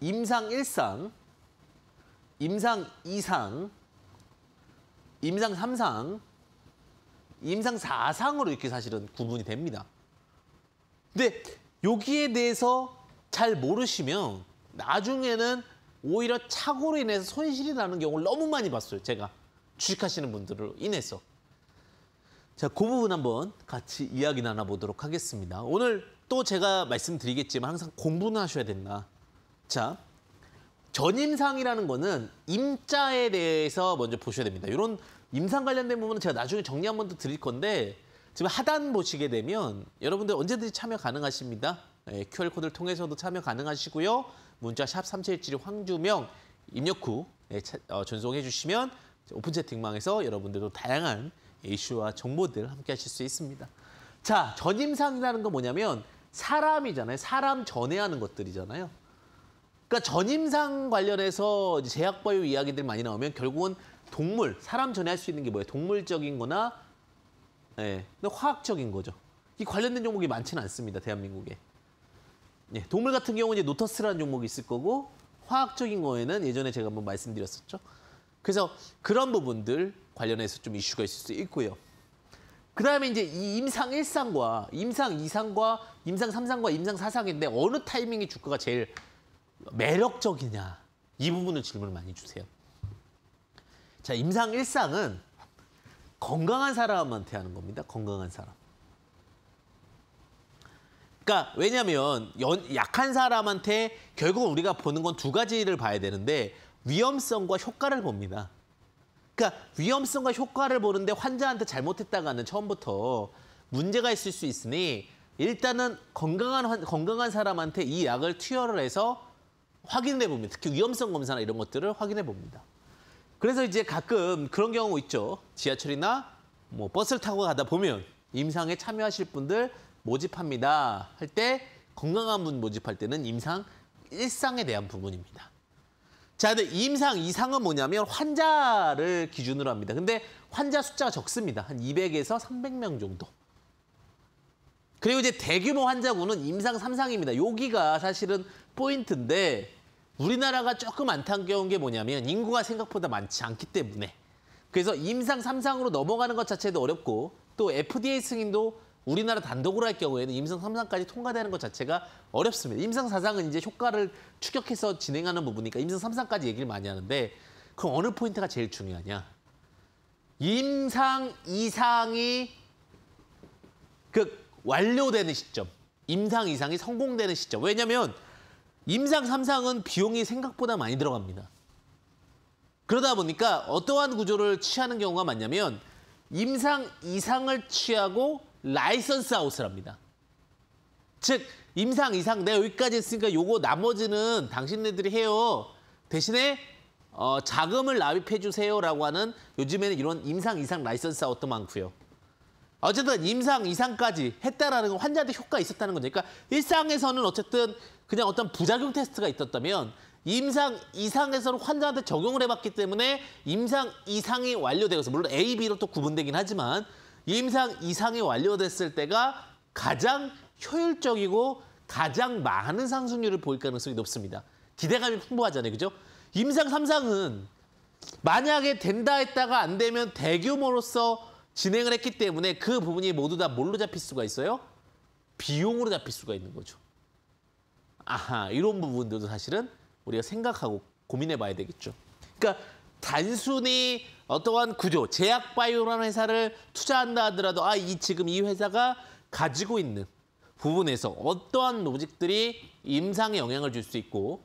임상 1상 임상 2상 임상 3상 임상 4상으로 이렇게 사실은 구분이 됩니다. 근데 여기에 대해서 잘 모르시면 나중에는 오히려 착오로 인해서 손실이 나는 경우를 너무 많이 봤어요. 제가 주식하시는 분들로 인해서. 자, 그 부분 한번 같이 이야기 나눠보도록 하겠습니다. 오늘 또 제가 말씀드리겠지만 항상 공부는 하셔야 된다. 자, 전임상이라는 거는 임자에 대해서 먼저 보셔야 됩니다. 이런 임상 관련된 부분은 제가 나중에 정리 한 번 더 드릴 건데 지금 하단 보시게 되면 여러분들 언제든지 참여 가능하십니다. 예, QR코드를 통해서도 참여 가능하시고요. 문자 샵 3772 1 황주명 입력 후 예, 차, 어, 전송해 주시면 오픈 채팅방에서 여러분들도 다양한 이슈와 정보들 함께 하실 수 있습니다. 자, 전임상이라는 건 뭐냐면 사람이잖아요. 사람 전해 하는 것들이잖아요. 그러니까 전임상 관련해서 제약바이오 이야기들 많이 나오면 결국은 동물, 사람 전해할수 있는 게 뭐예요? 동물적인 거나 예. 근데 화학적인 거죠. 이 관련된 종목이 많지는 않습니다. 대한민국에. 예, 동물 같은 경우는 이제 노터스라는 종목이 있을 거고 화학적인 거에는 예전에 제가 한번 말씀드렸었죠. 그래서 그런 부분들 관련해서 좀 이슈가 있을 수 있고요. 그다음에 이제 이 임상 1상과 임상 2상과 임상 3상과 임상 4상인데 어느 타이밍이 주가가 제일 매력적이냐. 이 부분을 질문을 많이 주세요. 자, 임상 1상은 건강한 사람한테 하는 겁니다. 건강한 사람. 그러니까 왜냐하면 약한 사람한테 결국 우리가 보는 건 두 가지를 봐야 되는데 위험성과 효과를 봅니다. 그러니까 위험성과 효과를 보는데 환자한테 잘못했다가는 처음부터 문제가 있을 수 있으니 일단은 건강한 건강한 사람한테 이 약을 투여를 해서 확인해 봅니다. 특히 위험성 검사나 이런 것들을 확인해 봅니다. 그래서 이제 가끔 그런 경우 있죠. 지하철이나 뭐 버스를 타고 가다 보면 임상에 참여하실 분들 모집합니다. 할 때 건강한 분 모집할 때는 임상 일상에 대한 부분입니다. 자, 근데 임상 이상은 뭐냐면 환자를 기준으로 합니다. 근데 환자 숫자가 적습니다. 한 200에서 300명 정도. 그리고 이제 대규모 환자군은 임상 삼상입니다 여기가 사실은 포인트인데 우리나라가 조금 안타까운 게 뭐냐면 인구가 생각보다 많지 않기 때문에 그래서 임상 3상으로 넘어가는 것 자체도 어렵고 또 FDA 승인도 우리나라 단독으로 할 경우에는 임상 3상까지 통과되는 것 자체가 어렵습니다. 임상 4상은 이제 효과를 추격해서 진행하는 부분이니까 임상 3상까지 얘기를 많이 하는데 그럼 어느 포인트가 제일 중요하냐? 임상 이상이 그 완료되는 시점, 임상 이상이 성공되는 시점. 왜냐면 임상 3상은 비용이 생각보다 많이 들어갑니다. 그러다 보니까 어떠한 구조를 취하는 경우가 많냐면 임상 이상을 취하고 라이선스 아웃을 합니다. 즉 임상 이상 내가 여기까지 했으니까 요거 나머지는 당신네들이 해요. 대신에 어, 자금을 납입해 주세요라고 하는 요즘에는 이런 임상 이상 라이선스 아웃도 많고요. 어쨌든 임상 이상까지 했다라는 건 환자한테 효과 있었다는 거니까 그러니까 일상에서는 어쨌든 그냥 어떤 부작용 테스트가 있었다면 임상 이상에서는 환자한테 적용을 해봤기 때문에 임상 이상이 완료되어서 물론 A, B로 또 구분되긴 하지만 임상 이상이 완료됐을 때가 가장 효율적이고 가장 많은 상승률을 보일 가능성이 높습니다. 기대감이 풍부하잖아요. 그죠? 임상 삼상은 만약에 된다 했다가 안 되면 대규모로서 진행을 했기 때문에 그 부분이 모두 다 뭘로 잡힐 수가 있어요? 비용으로 잡힐 수가 있는 거죠. 아하 이런 부분들도 사실은 우리가 생각하고 고민해 봐야 되겠죠. 그러니까 단순히 어떠한 구조, 제약바이오라는 회사를 투자한다 하더라도 아, 이 지금 이 회사가 가지고 있는 부분에서 어떠한 로직들이 임상에 영향을 줄 수 있고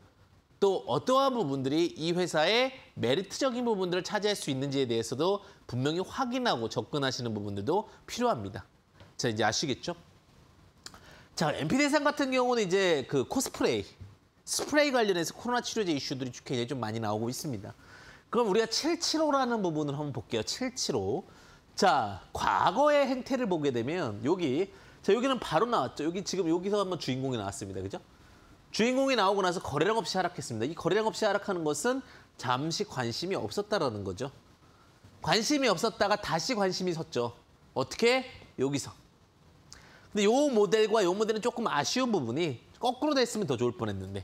또 어떠한 부분들이 이 회사의 메리트적인 부분들을 차지할 수 있는지에 대해서도 분명히 확인하고 접근하시는 부분들도 필요합니다. 자, 이제 아시겠죠? 자, MP 대상 같은 경우는 이제 그 코스프레이, 스프레이 관련해서 코로나 치료제 이슈들이 국회에 좀 많이 나오고 있습니다. 그럼 우리가 775라는 부분을 한번 볼게요. 775. 자, 과거의 행태를 보게 되면 여기 자, 여기는 바로 나왔죠. 여기 지금 여기서 한번 주인공이 나왔습니다. 그죠? 주인공이 나오고 나서 거래량 없이 하락했습니다. 이 거래량 없이 하락하는 것은 잠시 관심이 없었다라는 거죠. 관심이 없었다가 다시 관심이 섰죠. 어떻게? 여기서. 근데 요 모델과 요 모델은 조금 아쉬운 부분이 거꾸로 됐으면 더 좋을 뻔했는데.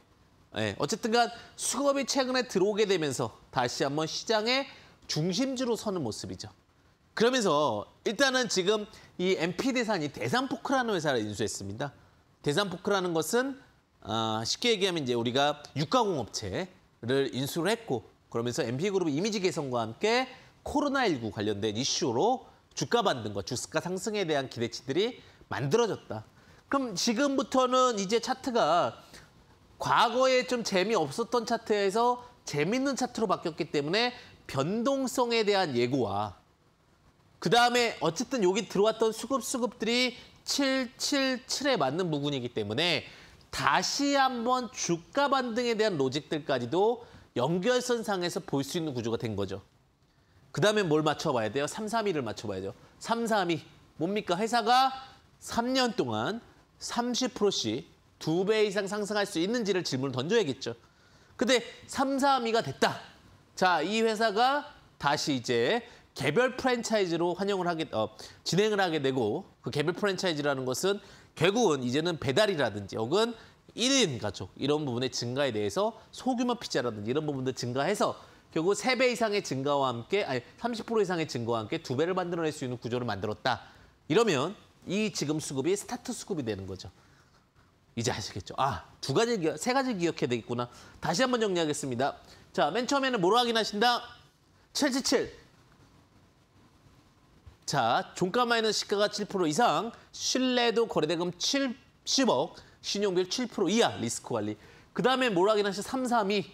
예, 어쨌든간 수급이 최근에 들어오게 되면서 다시 한번 시장의 중심지로 서는 모습이죠. 그러면서 일단은 지금 이 MP대산이 대산포크라는 회사를 인수했습니다. 대산포크라는 것은 아, 쉽게 얘기하면 이제 우리가 육가공업체를 인수를 했고 그러면서 MP그룹 이미지 개선과 함께 코로나19 관련된 이슈로 주가 반등과 주가 상승에 대한 기대치들이 만들어졌다. 그럼 지금부터는 이제 차트가 과거에 좀 재미없었던 차트에서 재밌는 차트로 바뀌었기 때문에 변동성에 대한 예고와 그다음에 어쨌든 여기 들어왔던 수급수급들이 777에 맞는 부분이기 때문에 다시 한번 주가 반등에 대한 로직들까지도 연결선상에서 볼 수 있는 구조가 된 거죠. 그다음에 뭘 맞춰봐야 돼요? 332를 맞춰봐야죠. 332 뭡니까? 회사가 3년 동안 30%씩 두 배 이상 상승할 수 있는지를 질문을 던져야겠죠. 근데 삼사미가 됐다. 자, 이 회사가 다시 이제 개별 프랜차이즈로 환영을 하게 어, 진행을 하게 되고 그 개별 프랜차이즈라는 것은 결국은 이제는 배달이라든지 혹은 1인 가족 이런 부분의 증가에 대해서 소규모 피자라든지 이런 부분들 증가해서 결국 세 배 이상의 증가와 함께 아니 30% 이상의 증가와 함께 두배를 만들어낼 수 있는 구조를 만들었다. 이러면 이 지금 수급이 스타트 수급이 되는 거죠. 이제 아시겠죠? 아, 두 가지, 기억, 세 가지 기억해야 되겠구나. 다시 한 번 정리하겠습니다. 자, 맨 처음에는 뭐로 확인하신다? 7 7 자, 종가 마이너스 시가가 7% 이상, 신뢰도 거래대금 70억, 신용률 7% 이하, 리스크 관리. 그 다음에 뭐로 확인하신 332.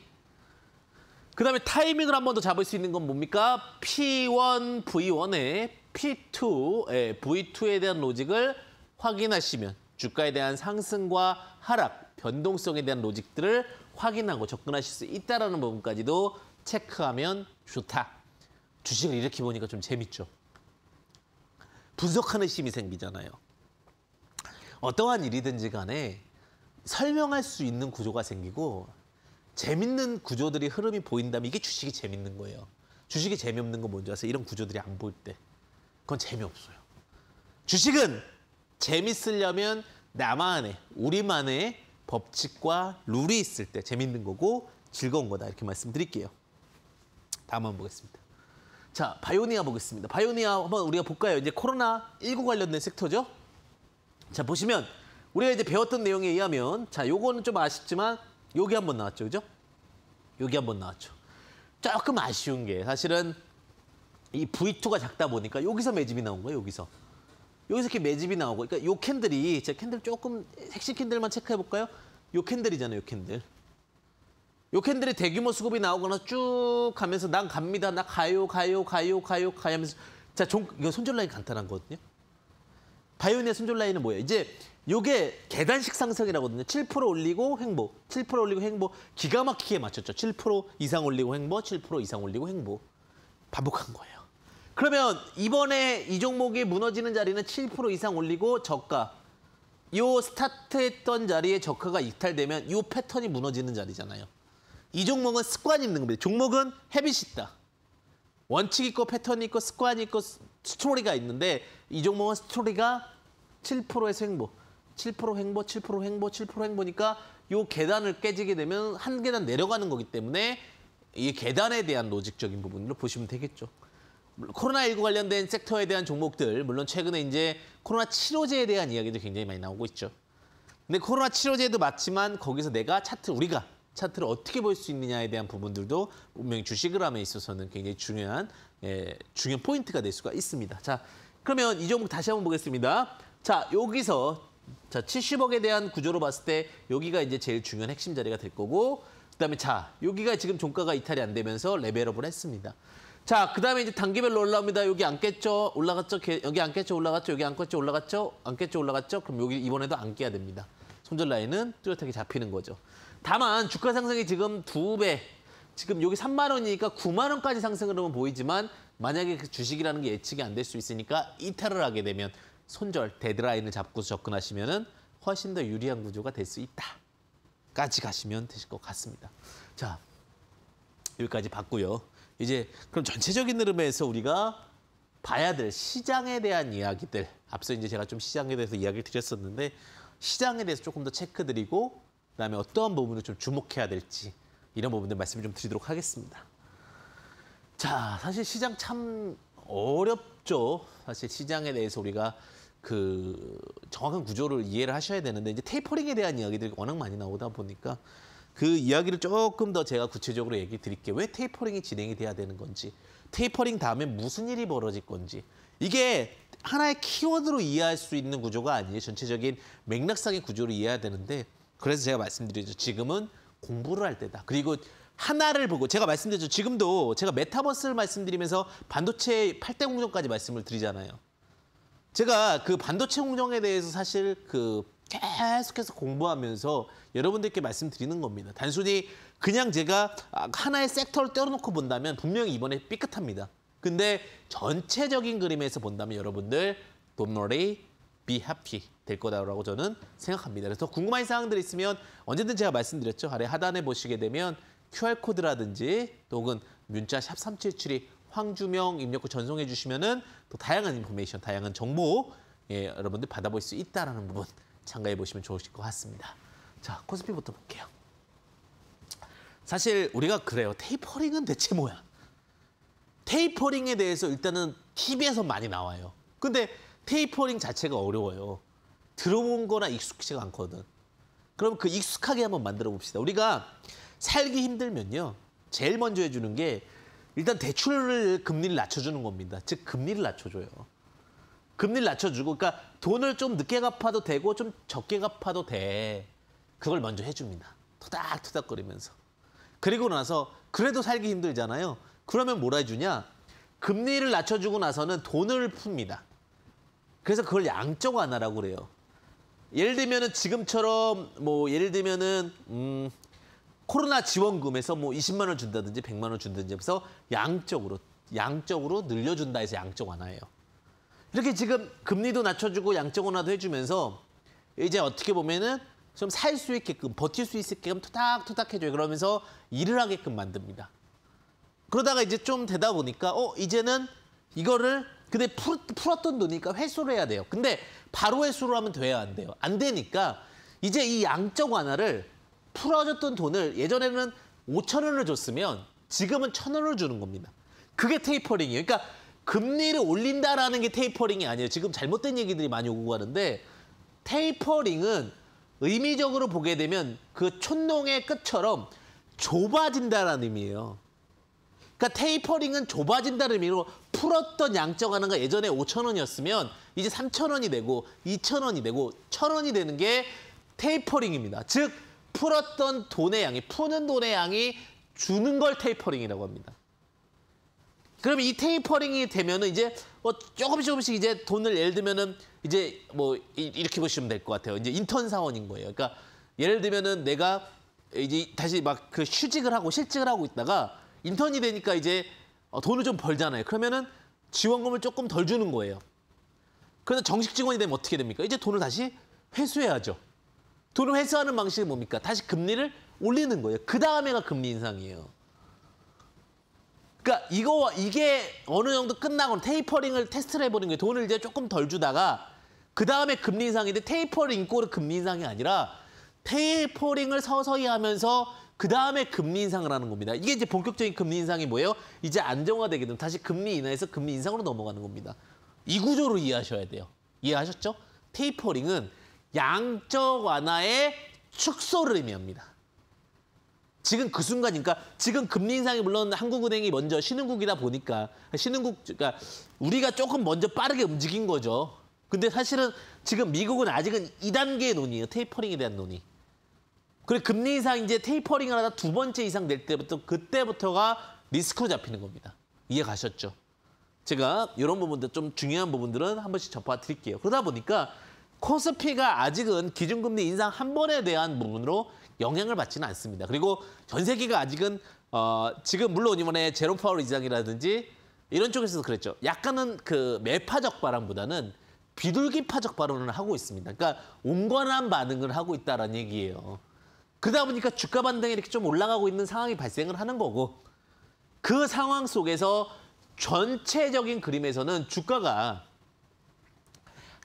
그 다음에 타이밍을 한 번 더 잡을 수 있는 건 뭡니까? P1, V1의 P2, 에 V2에 대한 로직을 확인하시면 주가에 대한 상승과 하락, 변동성에 대한 로직들을 확인하고 접근하실 수 있다는 부분까지도 체크하면 좋다. 주식을 이렇게 보니까 좀 재밌죠. 분석하는 힘이 생기잖아요. 어떠한 일이든지 간에 설명할 수 있는 구조가 생기고 재밌는 구조들이 흐름이 보인다면 이게 주식이 재밌는 거예요. 주식이 재미없는 건 뭔지 아세요? 이런 구조들이 안 보일 때. 그건 재미없어요. 주식은 재밌으려면 나만의, 우리만의 법칙과 룰이 있을 때 재밌는 거고 즐거운 거다 이렇게 말씀드릴게요. 다음 한번 보겠습니다. 자, 바이오니아 보겠습니다. 바이오니아 한번 우리가 볼까요? 이제 코로나19 관련된 섹터죠. 자, 보시면 우리가 이제 배웠던 내용에 의하면 자, 요거는 좀 아쉽지만 여기 한번 나왔죠. 그죠? 여기 한번 나왔죠. 조금 아쉬운 게 사실은 이 V2가 작다 보니까 여기서 매집이 나온 거예요, 여기서. 여기서 이렇게 매집이 나오고. 그러니까 요 캔들이, 제가 캔들 조금, 핵심 캔들만 체크해 볼까요? 요 캔들이잖아요, 요 캔들. 요 캔들이 대규모 수급이 나오거나 쭉 가면서 난 갑니다. 나 가요, 가요, 가요, 가요, 가요 하면서 자, 종, 이거 손절 라인 간단한 거거든요. 바이오니아 손절 라인은 뭐예요? 이제 요게 계단식 상승이라거든요. 7% 올리고 횡보, 7% 올리고 횡보. 기가 막히게 맞췄죠. 7% 이상 올리고 횡보, 7% 이상 올리고 횡보. 반복한 거예요. 그러면 이번에 이 종목이 무너지는 자리는 7% 이상 올리고 저가. 요 스타트했던 자리에 저가가 이탈되면 요 패턴이 무너지는 자리잖아요. 이 종목은 습관이 있는 겁니다. 종목은 헤빗이 있다. 원칙 있고 패턴이 있고 습관이 있고 스토리가 있는데 이 종목은 스토리가 7%에서 횡보, 7% 횡보, 7% 횡보, 7% 횡보니까 요 계단을 깨지게 되면 한 계단 내려가는 거기 때문에 이 계단에 대한 로직적인 부분으로 보시면 되겠죠. 코로나19 관련된 섹터에 대한 종목들, 물론 최근에 이제 코로나 치료제에 대한 이야기도 굉장히 많이 나오고 있죠. 근데 코로나 치료제도 맞지만 거기서 내가 차트, 우리가 차트를 어떻게 볼 수 있느냐에 대한 부분들도 분명히 주식을 함에 있어서는 굉장히 중요한, 예, 중요한 포인트가 될 수가 있습니다. 자, 그러면 이 종목 다시 한번 보겠습니다. 자, 여기서 자 70억에 대한 구조로 봤을 때 여기가 이제 제일 중요한 핵심 자리가 될 거고 그다음에 자 여기가 지금 종가가 이탈이 안 되면서 레벨업을 했습니다. 자, 그 다음에 이제 단계별로 올라옵니다. 여기 안겠죠 올라갔죠? 여기 안겠죠 올라갔죠? 여기 안겠죠 올라갔죠? 안겠죠 올라갔죠? 그럼 여기 이번에도 안 깨야 됩니다. 손절 라인은 뚜렷하게 잡히는 거죠. 다만 주가 상승이 지금 두 배, 지금 여기 3만 원이니까 9만 원까지 상승을 하면 보이지만 만약에 그 주식이라는 게 예측이 안 될 수 있으니까 이탈을 하게 되면 손절, 데드라인을 잡고 접근하시면 은 훨씬 더 유리한 구조가 될 수 있다. 까지 가시면 되실 것 같습니다. 자, 여기까지 봤고요. 이제 그럼 전체적인 흐름에서 우리가 봐야 될 시장에 대한 이야기들 앞서 이제 제가 좀 시장에 대해서 이야기를 드렸었는데 시장에 대해서 조금 더 체크드리고 그다음에 어떠한 부분을 좀 주목해야 될지 이런 부분들 말씀을 좀 드리도록 하겠습니다. 자, 사실 시장 참 어렵죠. 사실 시장에 대해서 우리가 그 정확한 구조를 이해를 하셔야 되는데 이제 테이퍼링에 대한 이야기들이 워낙 많이 나오다 보니까 그 이야기를 조금 더 제가 구체적으로 얘기 드릴게요. 왜 테이퍼링이 진행이 돼야 되는 건지, 테이퍼링 다음에 무슨 일이 벌어질 건지. 이게 하나의 키워드로 이해할 수 있는 구조가 아니에요. 전체적인 맥락상의 구조로 이해해야 되는데 그래서 제가 말씀드리죠. 지금은 공부를 할 때다. 그리고 하나를 보고 제가 말씀드렸죠. 지금도 제가 메타버스를 말씀드리면서 반도체 8대 공정까지 말씀을 드리잖아요. 제가 그 반도체 공정에 대해서 사실 그 계속해서 공부하면서 여러분들께 말씀드리는 겁니다. 단순히 그냥 제가 아, 하나의 섹터를 떼어놓고 본다면 분명히 이번에 삐끗합니다. 근데 전체적인 그림에서 본다면 여러분들 돈놀이 t w o be happy 될 거라고 저는 생각합니다. 그래서 궁금한 사항들 있으면 언제든 제가 말씀드렸죠. 아래 하단에 보시게 되면 QR코드라든지 혹은 문자 샵3 7 7이 황주명 입력구 전송해 주시면은 또 다양한 인포메이션, 다양한 정보 예, 여러분들 받아볼 수 있다라는 부분 참가해 보시면 좋으실 것 같습니다. 자, 코스피부터 볼게요. 사실 우리가 그래요. 테이퍼링은 대체 뭐야? 테이퍼링에 대해서 일단은 TV에서 많이 나와요. 근데 테이퍼링 자체가 어려워요. 들어본 거나 익숙치가 않거든. 그럼 그 익숙하게 한번 만들어 봅시다. 우리가 살기 힘들면요. 제일 먼저 해주는 게 일단 대출 을 금리를 낮춰주는 겁니다. 즉 금리를 낮춰줘요. 금리를 낮춰주고 그러니까 돈을 좀 늦게 갚아도 되고 좀 적게 갚아도 돼. 그걸 먼저 해줍니다. 토닥토닥거리면서. 그리고 나서 그래도 살기 힘들잖아요. 그러면 뭐라 해주냐? 금리를 낮춰주고 나서는 돈을 풉니다. 그래서 그걸 양적 완화라고 그래요. 예를 들면은 지금처럼 뭐 예를 들면은 음 코로나 지원금에서 뭐 20만 원 준다든지 100만 원 준다든지 해서 양적으로 양적으로 늘려준다 해서 양적 완화예요. 이렇게 지금 금리도 낮춰주고 양적 완화도 해주면서 이제 어떻게 보면은 좀살수 있게끔 버틸 수 있게끔 토닥토닥 해줘요. 그러면서 일을 하게끔 만듭니다. 그러다가 이제 좀 되다 보니까 어 이제는 이거를 근데 풀, 풀었던 돈이니까 회수를 해야 돼요. 근데 바로 회수를 하면 돼야 안 돼요. 안 되니까 이제 이 양적 완화를 풀어줬던 돈을 예전에는 5천 원을 줬으면 지금은 천 원을 주는 겁니다. 그게 테이퍼링이에요. 그러니까 금리를 올린다라는 게 테이퍼링이 아니에요. 지금 잘못된 얘기들이 많이 오고 가는데 테이퍼링은 의미적으로 보게 되면 그 촛농의 끝처럼 좁아진다라는 의미예요. 그러니까 테이퍼링은 좁아진다는 의미로 풀었던 양적 하나가 예전에 5천 원이었으면 이제 3천 원이 되고 2천 원이 되고 1천 원이 되는 게 테이퍼링입니다. 즉 풀었던 돈의 양이 푸는 돈의 양이 주는 걸 테이퍼링이라고 합니다. 그럼 이 테이퍼링이 되면은 이제 어, 조금씩 조금씩 이제 돈을 예를 들면은 이제 뭐 이렇게 보시면 될 것 같아요. 이제 인턴 사원인 거예요. 그러니까 예를 들면은 내가 이제 다시 막 그 휴직을 하고 실직을 하고 있다가 인턴이 되니까 이제 어, 돈을 좀 벌잖아요. 그러면은 지원금을 조금 덜 주는 거예요. 그래서 정식 직원이 되면 어떻게 됩니까? 이제 돈을 다시 회수해야죠. 돈을 회수하는 방식이 뭡니까? 다시 금리를 올리는 거예요. 그 다음에가 금리 인상이에요. 그러니까 이거와 이게 어느 정도 끝나고 테이퍼링을 테스트를 해보는 게 돈을 이제 조금 덜 주다가 그 다음에 금리 인상인데 테이퍼링 인꼬르 금리 인상이 아니라 테이퍼링을 서서히 하면서 그 다음에 금리 인상을 하는 겁니다. 이게 이제 본격적인 금리 인상이 뭐예요? 이제 안정화되게 되면 다시 금리 인하에서 금리 인상으로 넘어가는 겁니다. 이구조로 이해하셔야 돼요. 이해하셨죠? 테이퍼링은 양적 완화의 축소를 의미합니다. 지금 그 순간이니까 지금 금리 인상이 물론 한국은행이 먼저 신흥국이다 보니까 신흥국 그러니까 우리가 조금 먼저 빠르게 움직인 거죠. 근데 사실은 지금 미국은 아직은 이단계의 논의예요. 테이퍼링에 대한 논의. 그리고 금리 이상 이제 테이퍼링을 하다 두 번째 이상 될 때부터 그때부터가 리스크로 잡히는 겁니다. 이해 가셨죠? 제가 이런 부분들 좀 중요한 부분들은 한 번씩 접하 드릴게요. 그러다 보니까 코스피가 아직은 기준금리 인상 한 번에 대한 부분으로 영향을 받지는 않습니다. 그리고 전 세계가 아직은 어, 지금 물론 이번에 제롬 파월 이장이라든지 이런 쪽에서도 그랬죠. 약간은 그 매파적 바람보다는 비둘기파적 발언을 하고 있습니다. 그러니까 온건한 반응을 하고 있다는 얘기예요. 그러다 보니까 주가 반등이 이렇게 좀 올라가고 있는 상황이 발생을 하는 거고 그 상황 속에서 전체적인 그림에서는 주가가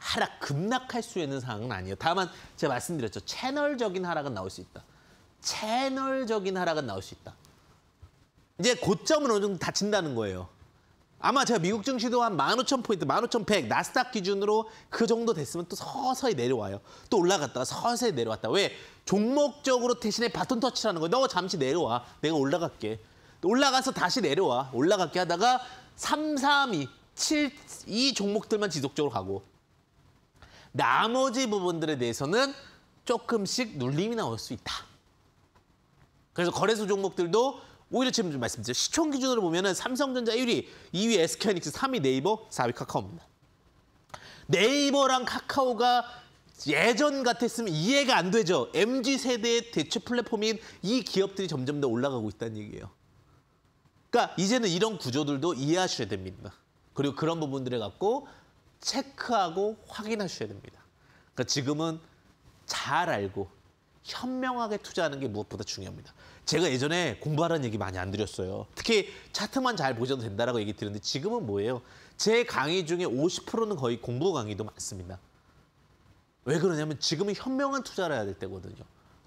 하락 급락할 수 있는 상황은 아니에요. 다만 제가 말씀드렸죠. 채널적인 하락은 나올 수 있다. 채널적인 하락은 나올 수 있다. 이제 고점은 어느 정도 다친다는 거예요. 아마 제가 미국 증시도 한 15,000포인트, 15,100 나스닥 기준으로 그 정도 됐으면 또 서서히 내려와요. 또 올라갔다가 서서히 내려왔다. 왜? 종목적으로 대신에 바톤 터치라는 거예요. 너 잠시 내려와. 내가 올라갈게. 또 올라가서 다시 내려와. 올라갈게 하다가 3, 3, 2, 7, 이 종목들만 지속적으로 가고 나머지 부분들에 대해서는 조금씩 눌림이 나올 수 있다. 그래서 거래소 종목들도 오히려 지금 말씀드죠시총 기준으로 보면은 삼성전자 1위, 2위 SK하이닉스, 3위 네이버, 4위 카카오입니다. 네이버랑 카카오가 예전 같았으면 이해가 안 되죠. MG 세대의 대체 플랫폼인 이 기업들이 점점 더 올라가고 있다는 얘기예요. 그러니까 이제는 이런 구조들도 이해하셔야 됩니다. 그리고 그런 부분들에 갖고 체크하고 확인하셔야 됩니다. 그러니까 지금은 잘 알고 현명하게 투자하는 게 무엇보다 중요합니다. 제가 예전에 공부하라는 얘기 많이 안 드렸어요. 특히 차트만 잘 보셔도 된다라고 얘기 드렸는데 지금은 뭐예요? 제 강의 중에 50%는 거의 공부 강의도 많습니다. 왜 그러냐면 지금은 현명한 투자를 해야 될 때거든요.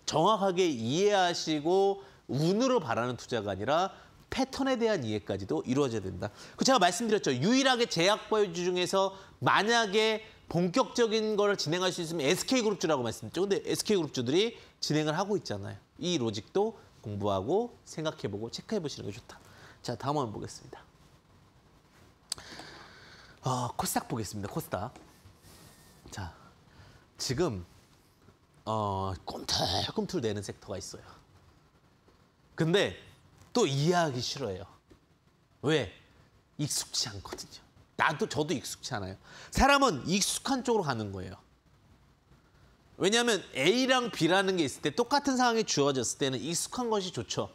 정확하게 이해하시고 운으로 바라는 투자가 아니라 패턴에 대한 이해까지도 이루어져야 된다. 그 제가 말씀드렸죠. 유일하게 제약보유주 중에서 만약에 본격적인 걸 진행할 수 있으면 SK그룹주라고 말씀드렸죠. 근데 SK그룹주들이 진행을 하고 있잖아요. 이 로직도 공부하고 생각해보고 체크해보시는 게 좋다. 자, 다음 한번 보겠습니다. 어, 코스닥 보겠습니다. 코스닥. 자, 지금 어, 꿈틀꿈틀 내는 섹터가 있어요. 근데 또 이해하기 싫어요. 왜? 익숙치 않거든요. 나도 저도 익숙치 않아요. 사람은 익숙한 쪽으로 가는 거예요. 왜냐하면 A랑 B라는 게 있을 때 똑같은 상황이 주어졌을 때는 익숙한 것이 좋죠.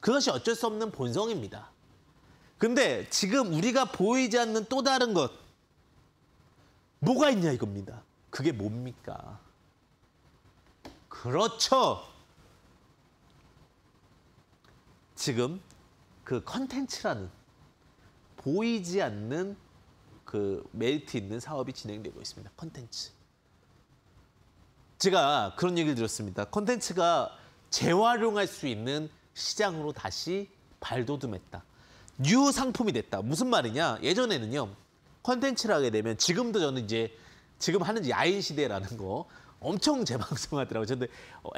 그것이 어쩔 수 없는 본성입니다. 근데 지금 우리가 보이지 않는 또 다른 것 뭐가 있냐 이겁니다. 그게 뭡니까? 그렇죠. 지금 그 컨텐츠라는 보이지 않는 그 메리트 있는 사업이 진행되고 있습니다. 컨텐츠. 제가 그런 얘기를 들었습니다. 콘텐츠가 재활용할 수 있는 시장으로 다시 발돋움했다. 뉴 상품이 됐다. 무슨 말이냐? 예전에는요. 콘텐츠를 하게 되면 지금도 저는 이제 지금 하는 야인 시대라는 거 엄청 재방송하더라고요. 저는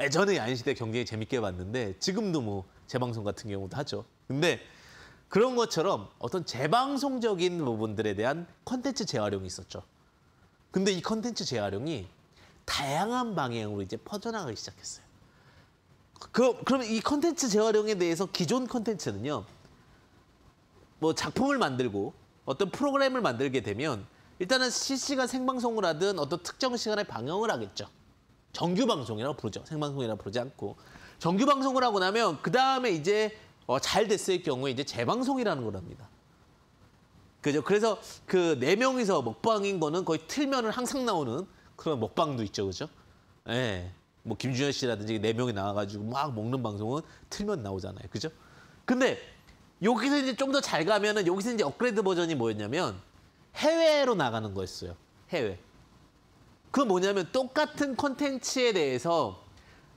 예전에 야인 시대 경쟁히 재밌게 봤는데 지금도 뭐 재방송 같은 경우도 하죠. 근데 그런 것처럼 어떤 재방송적인 부분들에 대한 컨텐츠 재활용이 있었죠. 근데 이 컨텐츠 재활용이 다양한 방향으로 이제 퍼져나가기 시작했어요. 그, 그럼 이 컨텐츠 재활용에 대해서 기존 컨텐츠는요. 뭐 작품을 만들고 어떤 프로그램을 만들게 되면 일단은 실시간 생방송을 하든 어떤 특정 시간에 방영을 하겠죠. 정규 방송이라고 부르죠. 생방송이라고 부르지 않고. 정규 방송을 하고 나면 그 다음에 이제 어, 잘 됐을 경우에 이제 재방송이라는 거랍니다. 그죠? 그래서 그 네 명이서 먹방인 거는 거의 틀면은 항상 나오는 그런 먹방도 있죠, 그죠? 예. 네. 뭐 김준현 씨라든지 네 명이 나와가지고 막 먹는 방송은 틀면 나오잖아요, 그죠? 근데 여기서 이제 좀 더 잘 가면은 여기서 이제 업그레이드 버전이 뭐였냐면 해외로 나가는 거였어요. 해외. 그 뭐냐면 똑같은 컨텐츠에 대해서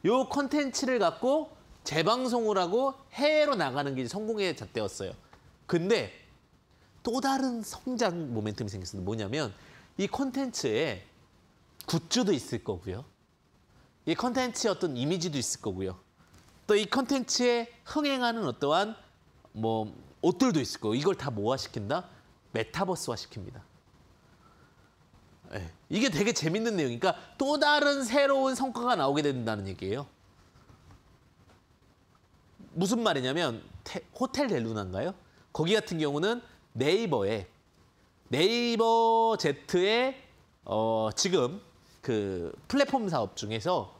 요 컨텐츠를 갖고 재방송을 하고 해외로 나가는 게 성공의 잣대였어요. 근데 또 다른 성장 모멘텀이 생겼습니다. 뭐냐면 이 컨텐츠에 굿즈도 있을 거고요. 이 컨텐츠의 어떤 이미지도 있을 거고요. 또 이 컨텐츠에 흥행하는 어떠한 뭐 옷들도 있을 거고 이걸 다 모아시킨다? 메타버스화시킵니다. 네. 예, 이게 되게 재밌는 내용이니까 그러니까 또 다른 새로운 성과가 나오게 된다는 얘기예요. 무슨 말이냐면 테, 호텔 델루나인가요? 거기 같은 경우는 네이버에 네이버 제트에 어, 지금 그 플랫폼 사업 중에서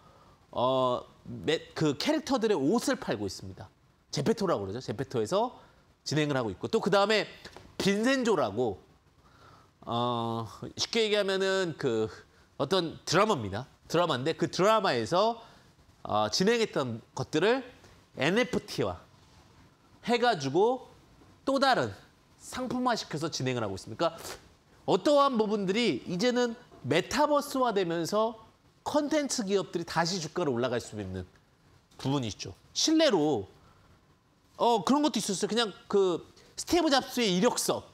어그 캐릭터들의 옷을 팔고 있습니다. 제페토라고 그러죠. 제페토에서 진행을 하고 있고 또 그 다음에 빈센조라고 어 쉽게 얘기하면은 그 어떤 드라마입니다. 드라마인데 그 드라마에서 어, 진행했던 것들을 NFT와 해가지고 또 다른 상품화시켜서 진행을 하고 있습니다. 그러니까 어떠한 부분들이 이제는 메타버스화되면서 컨텐츠 기업들이 다시 주가로 올라갈 수 있는 부분이 있죠. 실내로 어 그런 것도 있었어요. 그냥 그 스티브 잡스의 이력서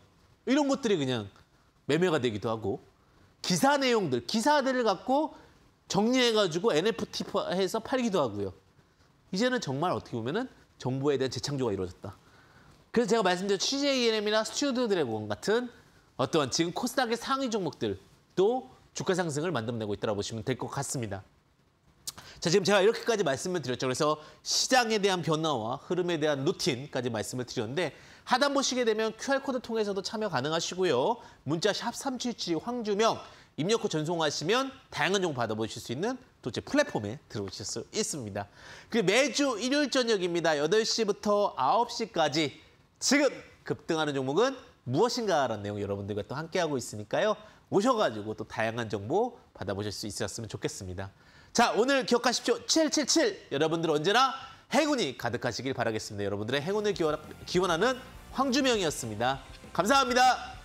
이런 것들이 그냥 매매가 되기도 하고 기사 내용들, 기사들을 갖고 정리해가지고 NFT 해서 팔기도 하고요. 이제는 정말 어떻게 보면은 정보에 대한 재창조가 이루어졌다. 그래서 제가 말씀드린 c j n m 이나 스튜디오 드래곤 같은 어떤 지금 코스닥의 상위 종목들도 주가 상승을 만들어내고 있다고 보시면 될 것 같습니다. 자, 지금 제가 이렇게까지 말씀을 드렸죠. 그래서 시장에 대한 변화와 흐름에 대한 루틴까지 말씀을 드렸는데 하단 보시게 되면 QR코드 통해서도 참여 가능하시고요. 문자 샵 377 황주명 입력 후 전송하시면 다양한 정보 받아보실 수 있는 도대체 플랫폼에 들어오실 수 있습니다. 그 매주 일요일 저녁입니다. 8시부터 9시까지 지금 급등하는 종목은 무엇인가라는 내용 여러분들과 또 함께하고 있으니까요. 오셔가지고 또 다양한 정보 받아보실 수 있었으면 좋겠습니다. 자, 오늘 기억하십시오. 777! 여러분들 언제나 행운이 가득하시길 바라겠습니다. 여러분들의 행운을 기원, 기원하는 황주명이었습니다. 감사합니다.